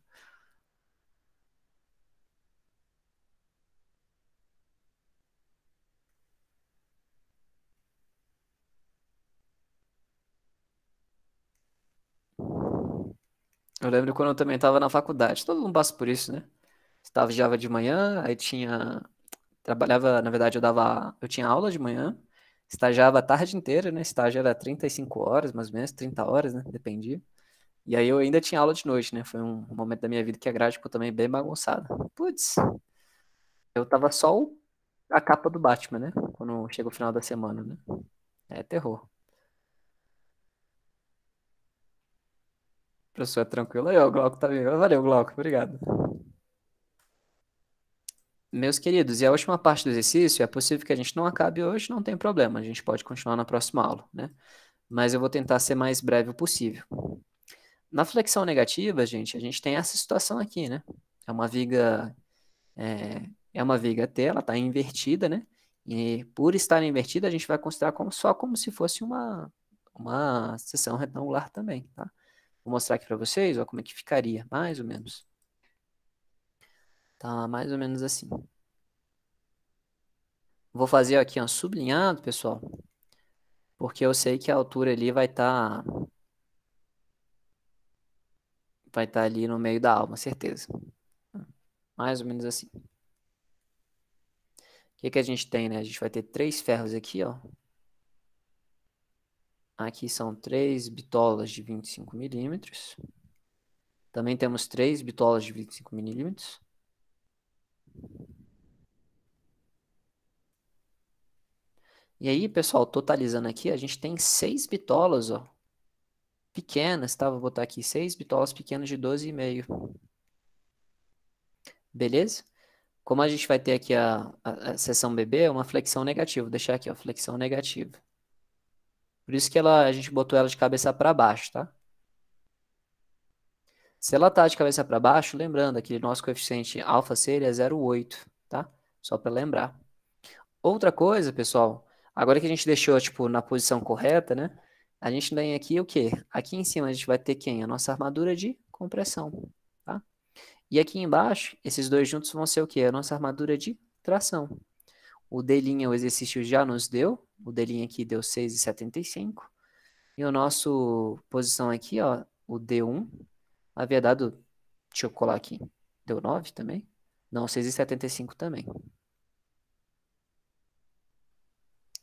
Eu lembro quando eu também estava na faculdade. Todo mundo passa por isso, né? Estagiava de manhã, aí tinha. Trabalhava, na verdade, eu dava. Eu tinha aula de manhã, estagiava a tarde inteira, né? Estágio era 35 horas, mais ou menos, 30 horas, né? Dependia. E aí eu ainda tinha aula de noite, né? Foi um, um momento da minha vida que a grade ficou também bem bagunçada. Putz, eu tava só o, a capa do Batman, né? Quando chega o final da semana, né? É terror. Professor, é tranquilo. Aí, o Glauco tá Valeu, Glauco, obrigado. Meus queridos, e a última parte do exercício, é possível que a gente não acabe hoje, não tem problema, a gente pode continuar na próxima aula, né? Mas eu vou tentar ser mais breve possível. Na flexão negativa, gente, a gente tem essa situação aqui, né? É uma viga, é, é uma viga T, ela está invertida, né? E por estar invertida, a gente vai considerar como, só como se fosse uma, uma seção retangular também, tá? Vou mostrar aqui para vocês ó, como é que ficaria, mais ou menos. Tá mais ou menos assim. Vou fazer aqui um sublinhado, pessoal, porque eu sei que a altura ali vai estar... Tá... Vai estar tá ali no meio da alma, certeza. Mais ou menos assim. O que, que a gente tem, né? A gente vai ter três ferros aqui, ó. Aqui são três bitolas de 25 milímetros. Também temos três bitolas de 25 milímetros. E aí, pessoal, totalizando aqui, a gente tem seis bitolas, ó. Pequenas, tá? Vou botar aqui seis bitolas pequenas de 12,5. Beleza? Como a gente vai ter aqui a, a, a seção bebê, é uma flexão negativa. Vou deixar aqui, ó, flexão negativa. Por isso que ela, a gente botou ela de cabeça para baixo, tá? Se ela tá de cabeça para baixo, lembrando que nosso coeficiente alfa C é 0,8, tá? Só para lembrar. Outra coisa, pessoal, agora que a gente deixou tipo na posição correta, né? A gente tem aqui o quê? Aqui em cima a gente vai ter quem? A nossa armadura de compressão, tá? E aqui embaixo, esses dois juntos vão ser o quê? A nossa armadura de tração. O D' o exercício já nos deu. O D' aqui deu 6,75. E o nosso posição aqui, ó, o D1, havia dado, deixa eu colar aqui, deu 9 também? Não, 6,75 também.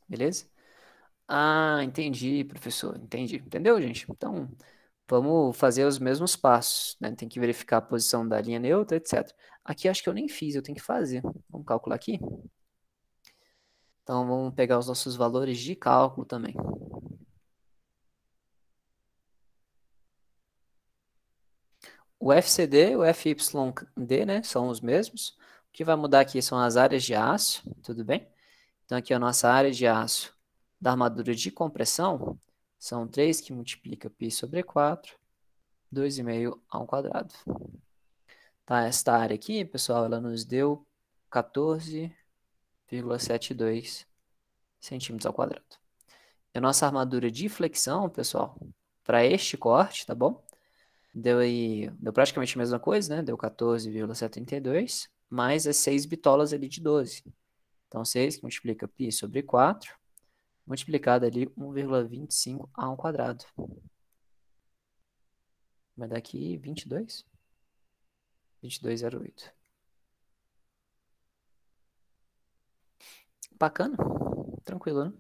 Beleza? Ah, entendi, professor, entendi. Entendeu, gente? Então, vamos fazer os mesmos passos, né? Tem que verificar a posição da linha neutra, etc. Aqui acho que eu nem fiz, eu tenho que fazer. Vamos calcular aqui. Então vamos pegar os nossos valores de cálculo também. O FCD, o FYD, né, são os mesmos. O que vai mudar aqui são as áreas de aço, tudo bem? Então aqui a nossa área de aço da armadura de compressão são 3 que multiplica π sobre 4, 2,5 ao quadrado. Tá, esta área aqui, pessoal, ela nos deu 14 0,72 centímetros ao quadrado. E a nossa armadura de flexão, pessoal, para este corte, tá bom? Deu aí, deu praticamente a mesma coisa, né? Deu 14,72 mais as 6 bitolas ali de 12. Então, 6 que multiplica π sobre 4, multiplicado ali 1,25 a 1 quadrado. Vai dar aqui 22. 22,08. Bacana. Tranquilo, né?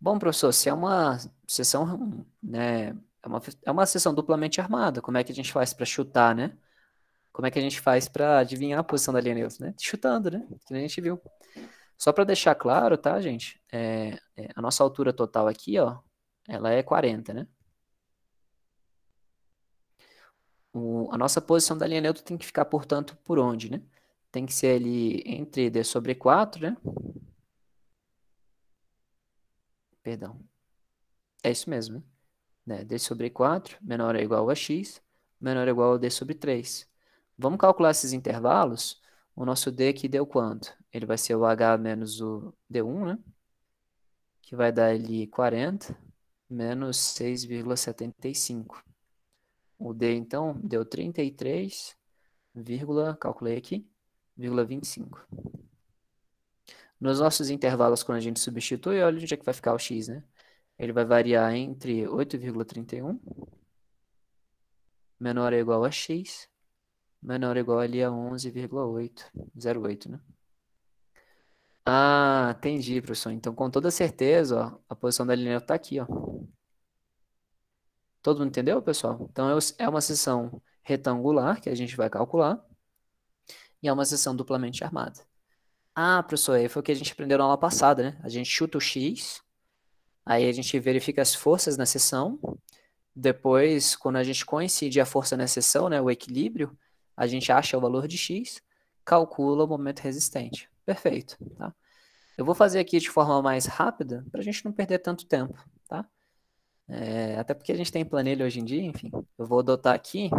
Bom, professor, se é uma sessão, né, é uma, é uma sessão duplamente armada, como é que a gente faz para chutar, né? Como é que a gente faz para adivinhar a posição da linha neutra, né? Chutando, né? Que a gente viu. Só para deixar claro, tá, gente? É, é, a nossa altura total aqui, ó, ela é 40, né? O, a nossa posição da linha neutra tem que ficar, portanto, por onde, né? tem que ser ali entre D sobre 4, né? Perdão. É isso mesmo, né? né D sobre 4 menor ou igual a x, menor ou igual a D sobre 3. Vamos calcular esses intervalos. O nosso D aqui deu quanto? Ele vai ser o H menos o D1, né? Que vai dar ali 40 menos 6,75. O D, então, deu 33, calculei aqui, 0,25. Nos nossos intervalos, quando a gente substitui, olha onde é que vai ficar o x, né? Ele vai variar entre 8,31, menor ou igual a x, menor ou igual ali a 11,808, né? Ah, entendi, professor. Então, com toda certeza, ó, a posição da linha está aqui, ó. Todo mundo entendeu, pessoal? Então, é, é uma seção retangular que a gente vai calcular e é uma seção duplamente armada. Ah, professor, aí foi o que a gente aprendeu na aula passada, né? A gente chuta o X, aí a gente verifica as forças na seção, depois, quando a gente coincide a força na seção, né, o equilíbrio, a gente acha o valor de X, calcula o momento resistente. Perfeito, tá? Eu vou fazer aqui de forma mais rápida, para a gente não perder tanto tempo, tá? É, até porque a gente tem planilha hoje em dia, enfim. Eu vou adotar aqui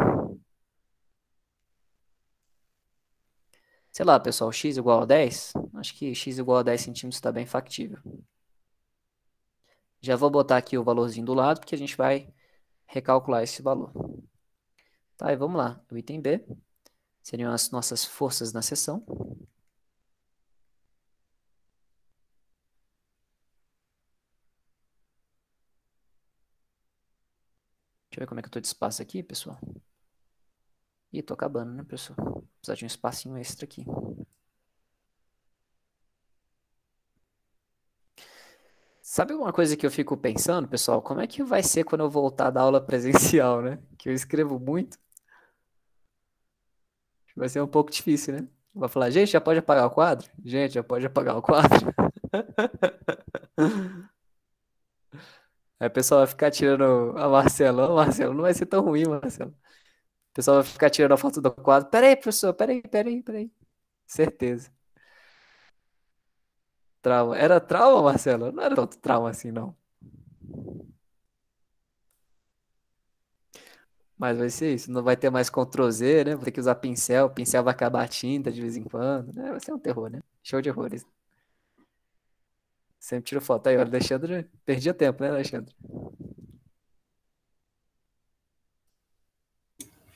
Sei lá, pessoal, x igual a 10? Acho que x igual a 10 centímetros está bem factível. Já vou botar aqui o valorzinho do lado, porque a gente vai recalcular esse valor. Tá, e vamos lá. O item B seriam as nossas forças na seção. Deixa eu ver como é que eu estou de espaço aqui, pessoal. E tô acabando, né, pessoal? Precisa precisar de um espacinho extra aqui. Sabe uma coisa que eu fico pensando, pessoal? Como é que vai ser quando eu voltar da aula presencial, né? Que eu escrevo muito. Vai ser um pouco difícil, né? Vai falar, gente, já pode apagar o quadro? Gente, já pode apagar o quadro. Aí o é, pessoal vai ficar tirando a ah, Marcelo. A Marcelo, não vai ser tão ruim, Marcelo. O pessoal vai ficar tirando a foto do quadro. Peraí, professor, peraí, peraí, peraí. Certeza. Trauma. Era trauma, Marcelo? Não era tanto trauma assim, não. Mas vai ser isso. Não vai ter mais Ctrl Z, né? Vou ter que usar pincel. O pincel vai acabar a tinta de vez em quando. Né? Vai ser um terror, né? Show de horrores. Sempre tiro foto. Aí, olha, Alexandre. o tempo, né, Alexandre?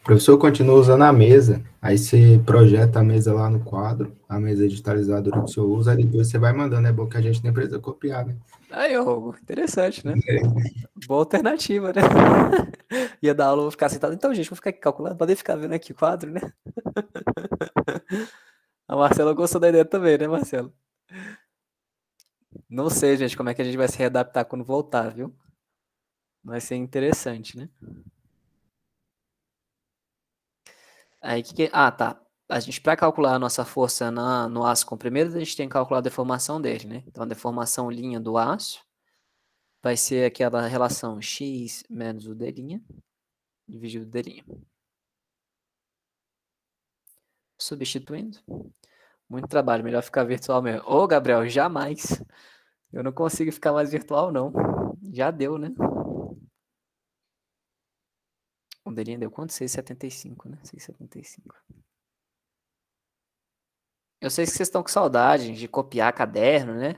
professor continua usando a mesa, aí você projeta a mesa lá no quadro, a mesa digitalizadora que senhor usa, aí depois você vai mandando, é bom que a gente nem precisa copiar, né? Aí, Rogo, interessante, né? É. Boa alternativa, né? Ia dar aula, vou ficar sentado, então, gente, vou ficar aqui calculando, poder ficar vendo aqui o quadro, né? A Marcela gostou da ideia também, né, Marcelo? Não sei, gente, como é que a gente vai se readaptar quando voltar, viu? Vai ser interessante, né? Aí que, que ah, tá. A gente para calcular a nossa força na, no aço comprimido, a gente tem que calcular a deformação dele, né? Então a deformação linha do aço vai ser aquela relação x menos o d' dividido d'. Substituindo. Muito trabalho, melhor ficar virtual mesmo. Ô, Gabriel, jamais. Eu não consigo ficar mais virtual, não. Já deu, né? ainda deu é quanto? 6,75, né? 6,75. Eu sei que vocês estão com saudade de copiar caderno, né?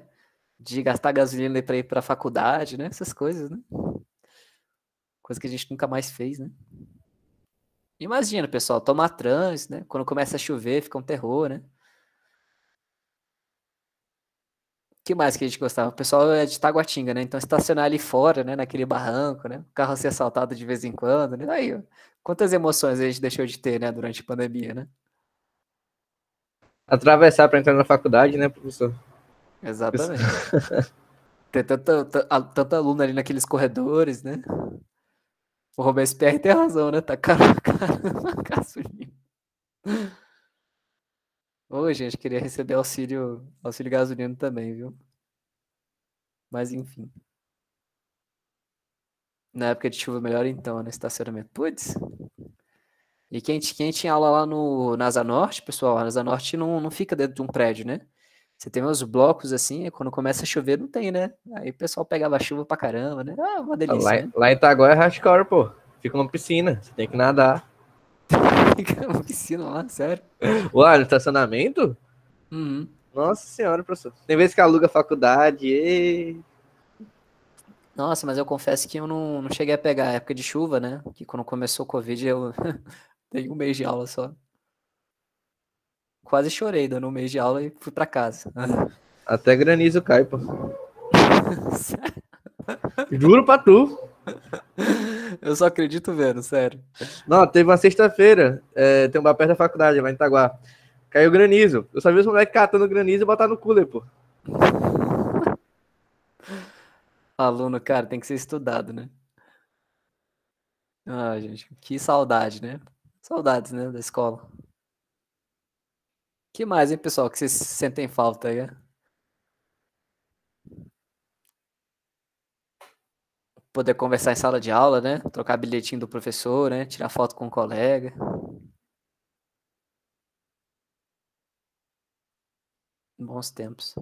De gastar gasolina para ir para a faculdade, né? Essas coisas, né? Coisa que a gente nunca mais fez, né? Imagina, pessoal, tomar trânsito, né? Quando começa a chover, fica um terror, né? que mais que a gente gostava? O pessoal é de Taguatinga, né? Então estacionar ali fora, né? Naquele barranco, né? O carro ser assaltado de vez em quando, né? Aí, quantas emoções a gente deixou de ter, né? Durante a pandemia, né? Atravessar para entrar na faculdade, né, professor? Exatamente. Tem tanto, tanto aluno ali naqueles corredores, né? O Robespierre tem razão, né? Tá caro, caro, caro, Oi, gente, queria receber auxílio, auxílio gasolina também, viu? Mas enfim. Na época de chuva, melhor então, né? Estacionamento. Putz. E quem, quem tinha aula lá no, NASA Norte, pessoal, a Nasa Norte não, não fica dentro de um prédio, né? Você tem uns blocos assim, e quando começa a chover, não tem, né? Aí o pessoal pegava chuva pra caramba, né? Ah, uma delícia. Lá, né? lá em Itaguá é hardcore, pô. Fica uma piscina, você tem que nadar mecânica na piscina lá, sério. Uai, no estacionamento? Uhum. Nossa senhora, professor. Tem vezes que aluga faculdade. E... Nossa, mas eu confesso que eu não, não cheguei a pegar a época de chuva, né? Que quando começou o Covid eu dei um mês de aula só. Quase chorei dando um mês de aula e fui para casa. Até granizo cai, pô. Juro pra tu. Eu só acredito vendo, sério. Não, teve uma sexta-feira, é, tem um bar perto da faculdade, lá em Itaguá. Caiu granizo. Eu sabia os moleques catando granizo e botar no cooler, pô. Aluno, cara, tem que ser estudado, né? Ah, gente, que saudade, né? Saudades, né, da escola. que mais, hein, pessoal, que vocês sentem falta aí? poder conversar em sala de aula, né? Trocar bilhetinho do professor, né? Tirar foto com o colega. Bons tempos.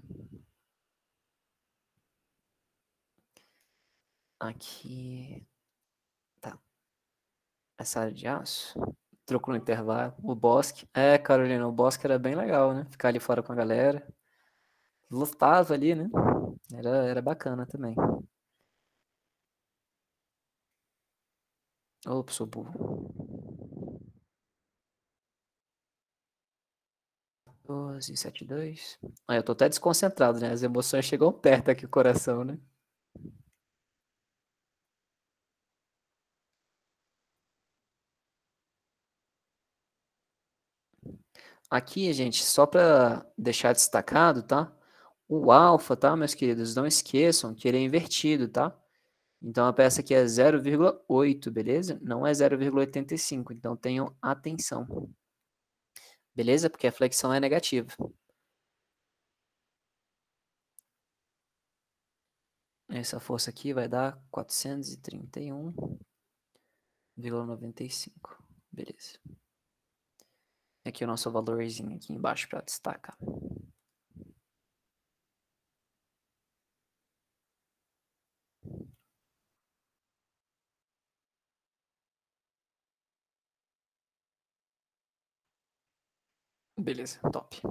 Aqui. Tá. A sala de aço. Trocou no intervalo. O bosque. É, Carolina, o bosque era bem legal, né? Ficar ali fora com a galera. Lutava ali, né? Era, era bacana também. Ô, é pessoa burro. 12, 7, 2. Ah, eu tô até desconcentrado, né? As emoções chegam perto aqui, o coração, né? Aqui, gente, só para deixar destacado, tá? O alfa, tá, meus queridos? Não esqueçam que ele é invertido, tá? Então a peça aqui é 0,8, beleza? Não é 0,85, então tenham atenção. Beleza? Porque a flexão é negativa. Essa força aqui vai dar 431,95. Beleza. Aqui o nosso valorzinho aqui embaixo para destacar. Beleza, top.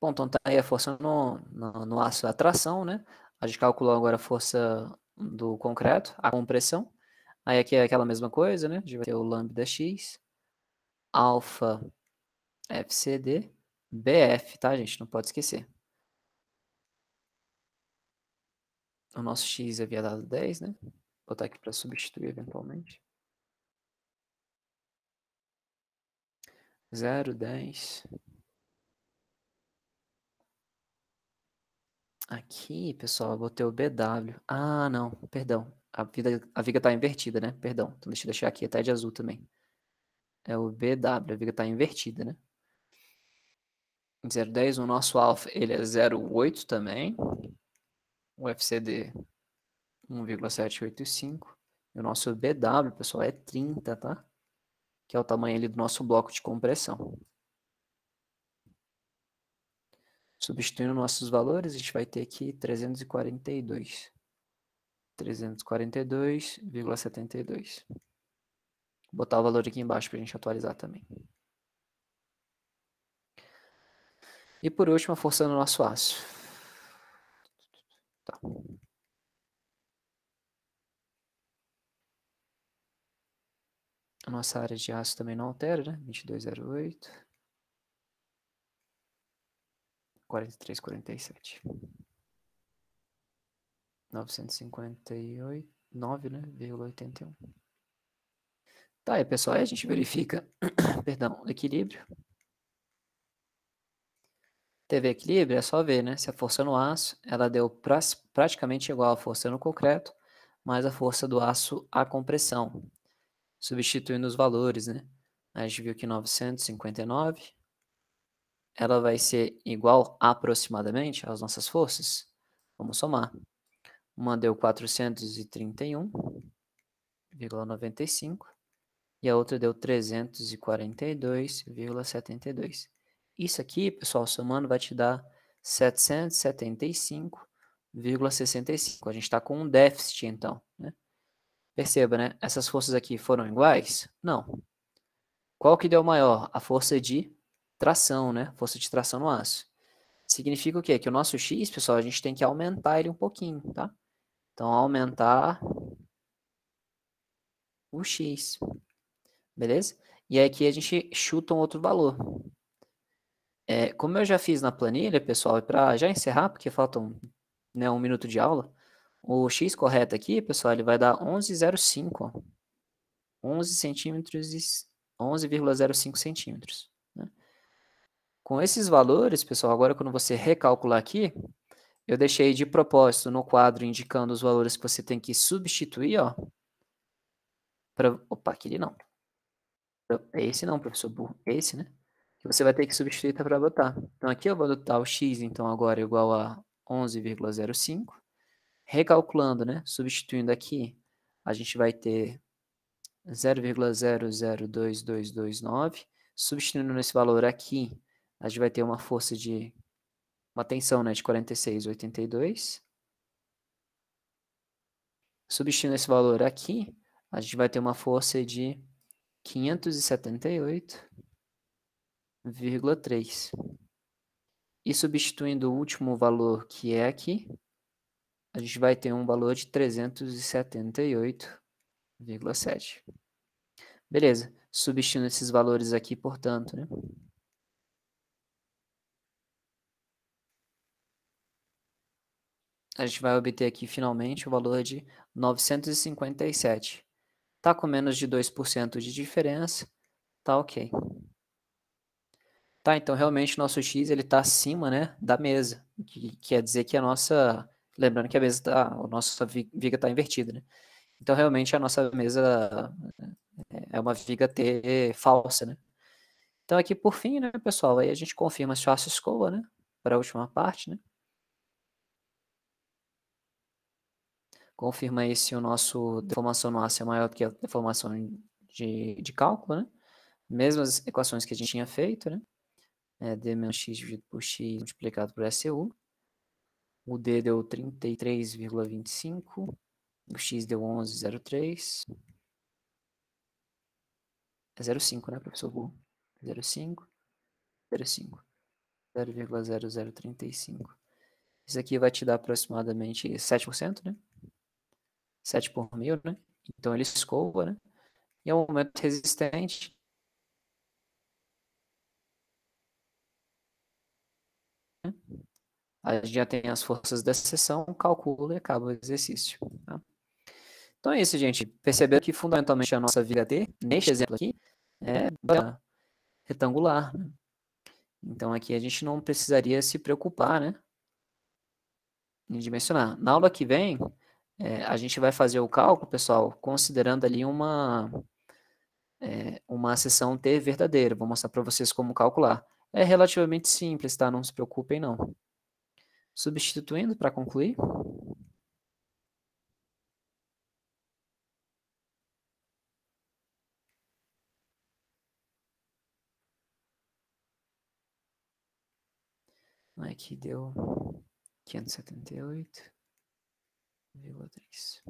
Bom, então tá aí a força no, no, no aço da tração, né? A gente calculou agora a força do concreto, a compressão. Aí aqui é aquela mesma coisa, né? A gente vai ter o lambda x, alfa FCD, BF, tá, gente? Não pode esquecer. O nosso x havia é dado 10, né? Vou botar aqui para substituir eventualmente. Zero, dez. Aqui, pessoal, eu botei o BW. Ah, não, perdão. A, vida, a viga está invertida, né? Perdão. Então, deixa eu deixar aqui até de azul também. É o BW, a viga está invertida, né? 010, o nosso alfa, ele é 08 também. O FCD, 1,785. E o nosso BW, pessoal, é 30, tá? que é o tamanho ali do nosso bloco de compressão. Substituindo nossos valores, a gente vai ter aqui 342. 342,72. Vou botar o valor aqui embaixo para a gente atualizar também. E por último, a força do nosso aço. Tá. nossa área de aço também não altera, né? 2208, 4347. 958, 9, né? 81. Tá, aí, pessoal, aí a gente verifica, perdão, o equilíbrio. TV equilíbrio é só ver, né? Se a força no aço, ela deu praticamente igual à força no concreto, mais a força do aço à compressão substituindo os valores, né? A gente viu que 959 ela vai ser igual aproximadamente às nossas forças. Vamos somar. Uma deu 431,95 e a outra deu 342,72. Isso aqui, pessoal, somando vai te dar 775,65. A gente está com um déficit, então. Né? Perceba, né? Essas forças aqui foram iguais? Não. Qual que deu maior? A força de tração, né? Força de tração no aço. Significa o quê? Que o nosso x, pessoal, a gente tem que aumentar ele um pouquinho, tá? Então, aumentar o x. Beleza? E aí aqui a gente chuta um outro valor. É, como eu já fiz na planilha, pessoal, e para já encerrar, porque faltam né, um minuto de aula, o x correto aqui, pessoal, ele vai dar 11,05. 11 centímetros e 11,05 centímetros. Né? Com esses valores, pessoal, agora quando você recalcular aqui, eu deixei de propósito no quadro indicando os valores que você tem que substituir, ó. Pra... Opa, aquele não. É esse não, professor burro. É esse, né? Que você vai ter que substituir tá, para botar. Então, aqui eu vou adotar o x, então, agora igual a 11,05. Recalculando, né? Substituindo aqui, a gente vai ter 0,002229. Substituindo nesse valor aqui, a gente vai ter uma força de uma tensão né, de 46,82. Substituindo esse valor aqui, a gente vai ter uma força de 578,3. E substituindo o último valor que é aqui, a gente vai ter um valor de 378,7. Beleza, substituindo esses valores aqui, portanto, né? A gente vai obter aqui, finalmente, o valor de 957. Está com menos de 2% de diferença, tá ok. Tá, então realmente nosso x ele está acima né, da mesa, que quer dizer que a nossa Lembrando que a mesa tá, a nossa viga está invertida, né? Então realmente a nossa mesa é, é uma viga T falsa, né? Então aqui por fim, né, pessoal, aí a gente confirma se o aço escoa, né? Para a última parte, né? Confirma aí se o nosso deformação no aço é maior do que a deformação de, de cálculo, né? Mesmas equações que a gente tinha feito, né? É, D menos x dividido por x multiplicado por SU o D deu 33,25, o X deu 11,03. É 0,5, né, professor Wu? 0,5, 0,0035. Isso aqui vai te dar aproximadamente 7%, né? 7 por mil, né? Então ele escova, né? E é um momento resistente, a gente já tem as forças dessa seção, calcula e acaba o exercício. Tá? Então é isso, gente. Percebendo que fundamentalmente a nossa viga T, neste exemplo aqui, é retangular. Né? Então aqui a gente não precisaria se preocupar né, em dimensionar. Na aula que vem, é, a gente vai fazer o cálculo, pessoal, considerando ali uma, é, uma seção T verdadeira. Vou mostrar para vocês como calcular. É relativamente simples, tá? Não se preocupem, não substituindo para concluir? Aqui deu 578,3.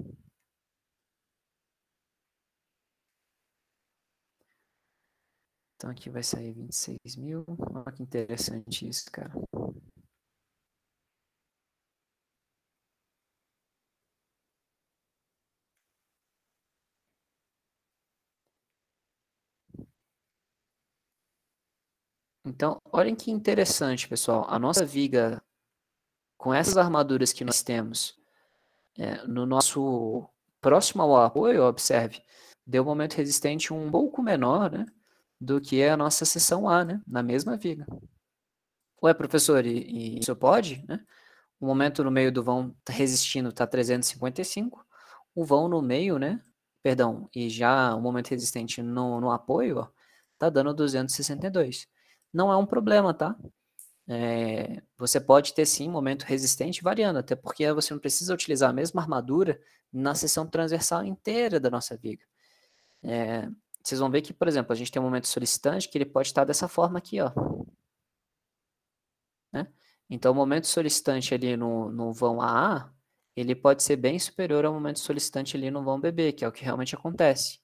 Então aqui vai sair 26 mil. Olha que interessante isso, cara. Então, olhem que interessante, pessoal. A nossa viga, com essas armaduras que nós temos, é, no nosso próximo ao apoio, observe, deu um momento resistente um pouco menor né, do que é a nossa seção A, né, na mesma viga. Ué, professor, e, e isso pode? Né? O momento no meio do vão tá resistindo está 355, o vão no meio, né? Perdão, e já o momento resistente no, no apoio, está dando 262 não é um problema, tá? É, você pode ter sim momento resistente variando, até porque você não precisa utilizar a mesma armadura na seção transversal inteira da nossa viga. É, vocês vão ver que, por exemplo, a gente tem um momento solicitante que ele pode estar dessa forma aqui, ó. Né? Então, o momento solicitante ali no, no vão AA, ele pode ser bem superior ao momento solicitante ali no vão BB, que é o que realmente acontece.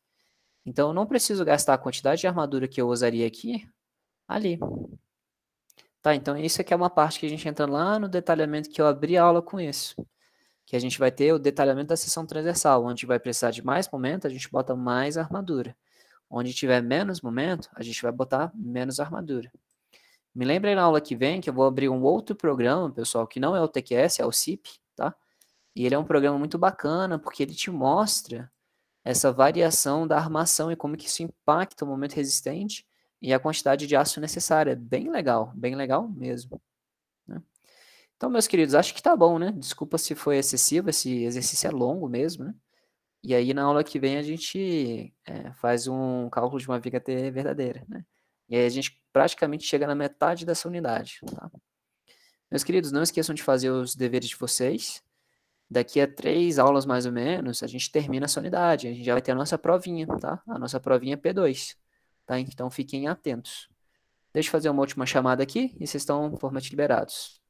Então, eu não preciso gastar a quantidade de armadura que eu usaria aqui ali. Tá, então isso aqui é uma parte que a gente entra lá no detalhamento que eu abri a aula com isso. Que a gente vai ter o detalhamento da seção transversal, onde vai precisar de mais momento, a gente bota mais armadura. Onde tiver menos momento, a gente vai botar menos armadura. Me lembrem na aula que vem que eu vou abrir um outro programa, pessoal, que não é o TQS, é o CIP, tá? E ele é um programa muito bacana, porque ele te mostra essa variação da armação e como que isso impacta o momento resistente e a quantidade de aço necessária. Bem legal, bem legal mesmo. Né? Então, meus queridos, acho que tá bom, né? Desculpa se foi excessivo, esse exercício é longo mesmo, né? E aí, na aula que vem, a gente é, faz um cálculo de uma viga T verdadeira, né? E aí a gente praticamente chega na metade dessa unidade, tá? Meus queridos, não esqueçam de fazer os deveres de vocês. Daqui a três aulas, mais ou menos, a gente termina essa unidade. A gente já vai ter a nossa provinha, tá? A nossa provinha P2. Tá? Então fiquem atentos. Deixa eu fazer uma última chamada aqui e vocês estão formalmente liberados.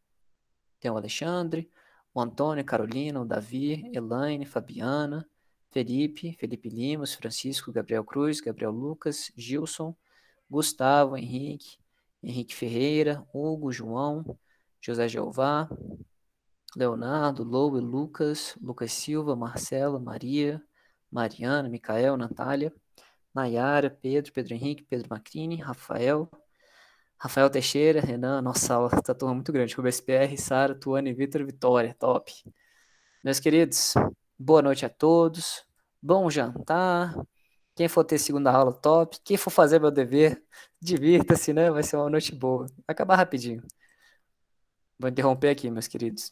Tem o Alexandre, o Antônio, Carolina, o Davi, Elaine, Fabiana, Felipe, Felipe Limos, Francisco, Gabriel Cruz, Gabriel Lucas, Gilson, Gustavo, Henrique, Henrique Ferreira, Hugo, João, José Jeová, Leonardo, Lou e Lucas, Lucas Silva, Marcela, Maria, Mariana, Micael, Natália. Nayara, Pedro, Pedro Henrique, Pedro Macrini, Rafael, Rafael Teixeira, Renan, nossa aula está turma muito grande. Rubens PR, Sara, Tuane, Vitor, Vitória, top. Meus queridos, boa noite a todos, bom jantar. Quem for ter segunda aula, top. Quem for fazer meu dever, divirta-se, né? Vai ser uma noite boa. Vai acabar rapidinho. Vou interromper aqui, meus queridos.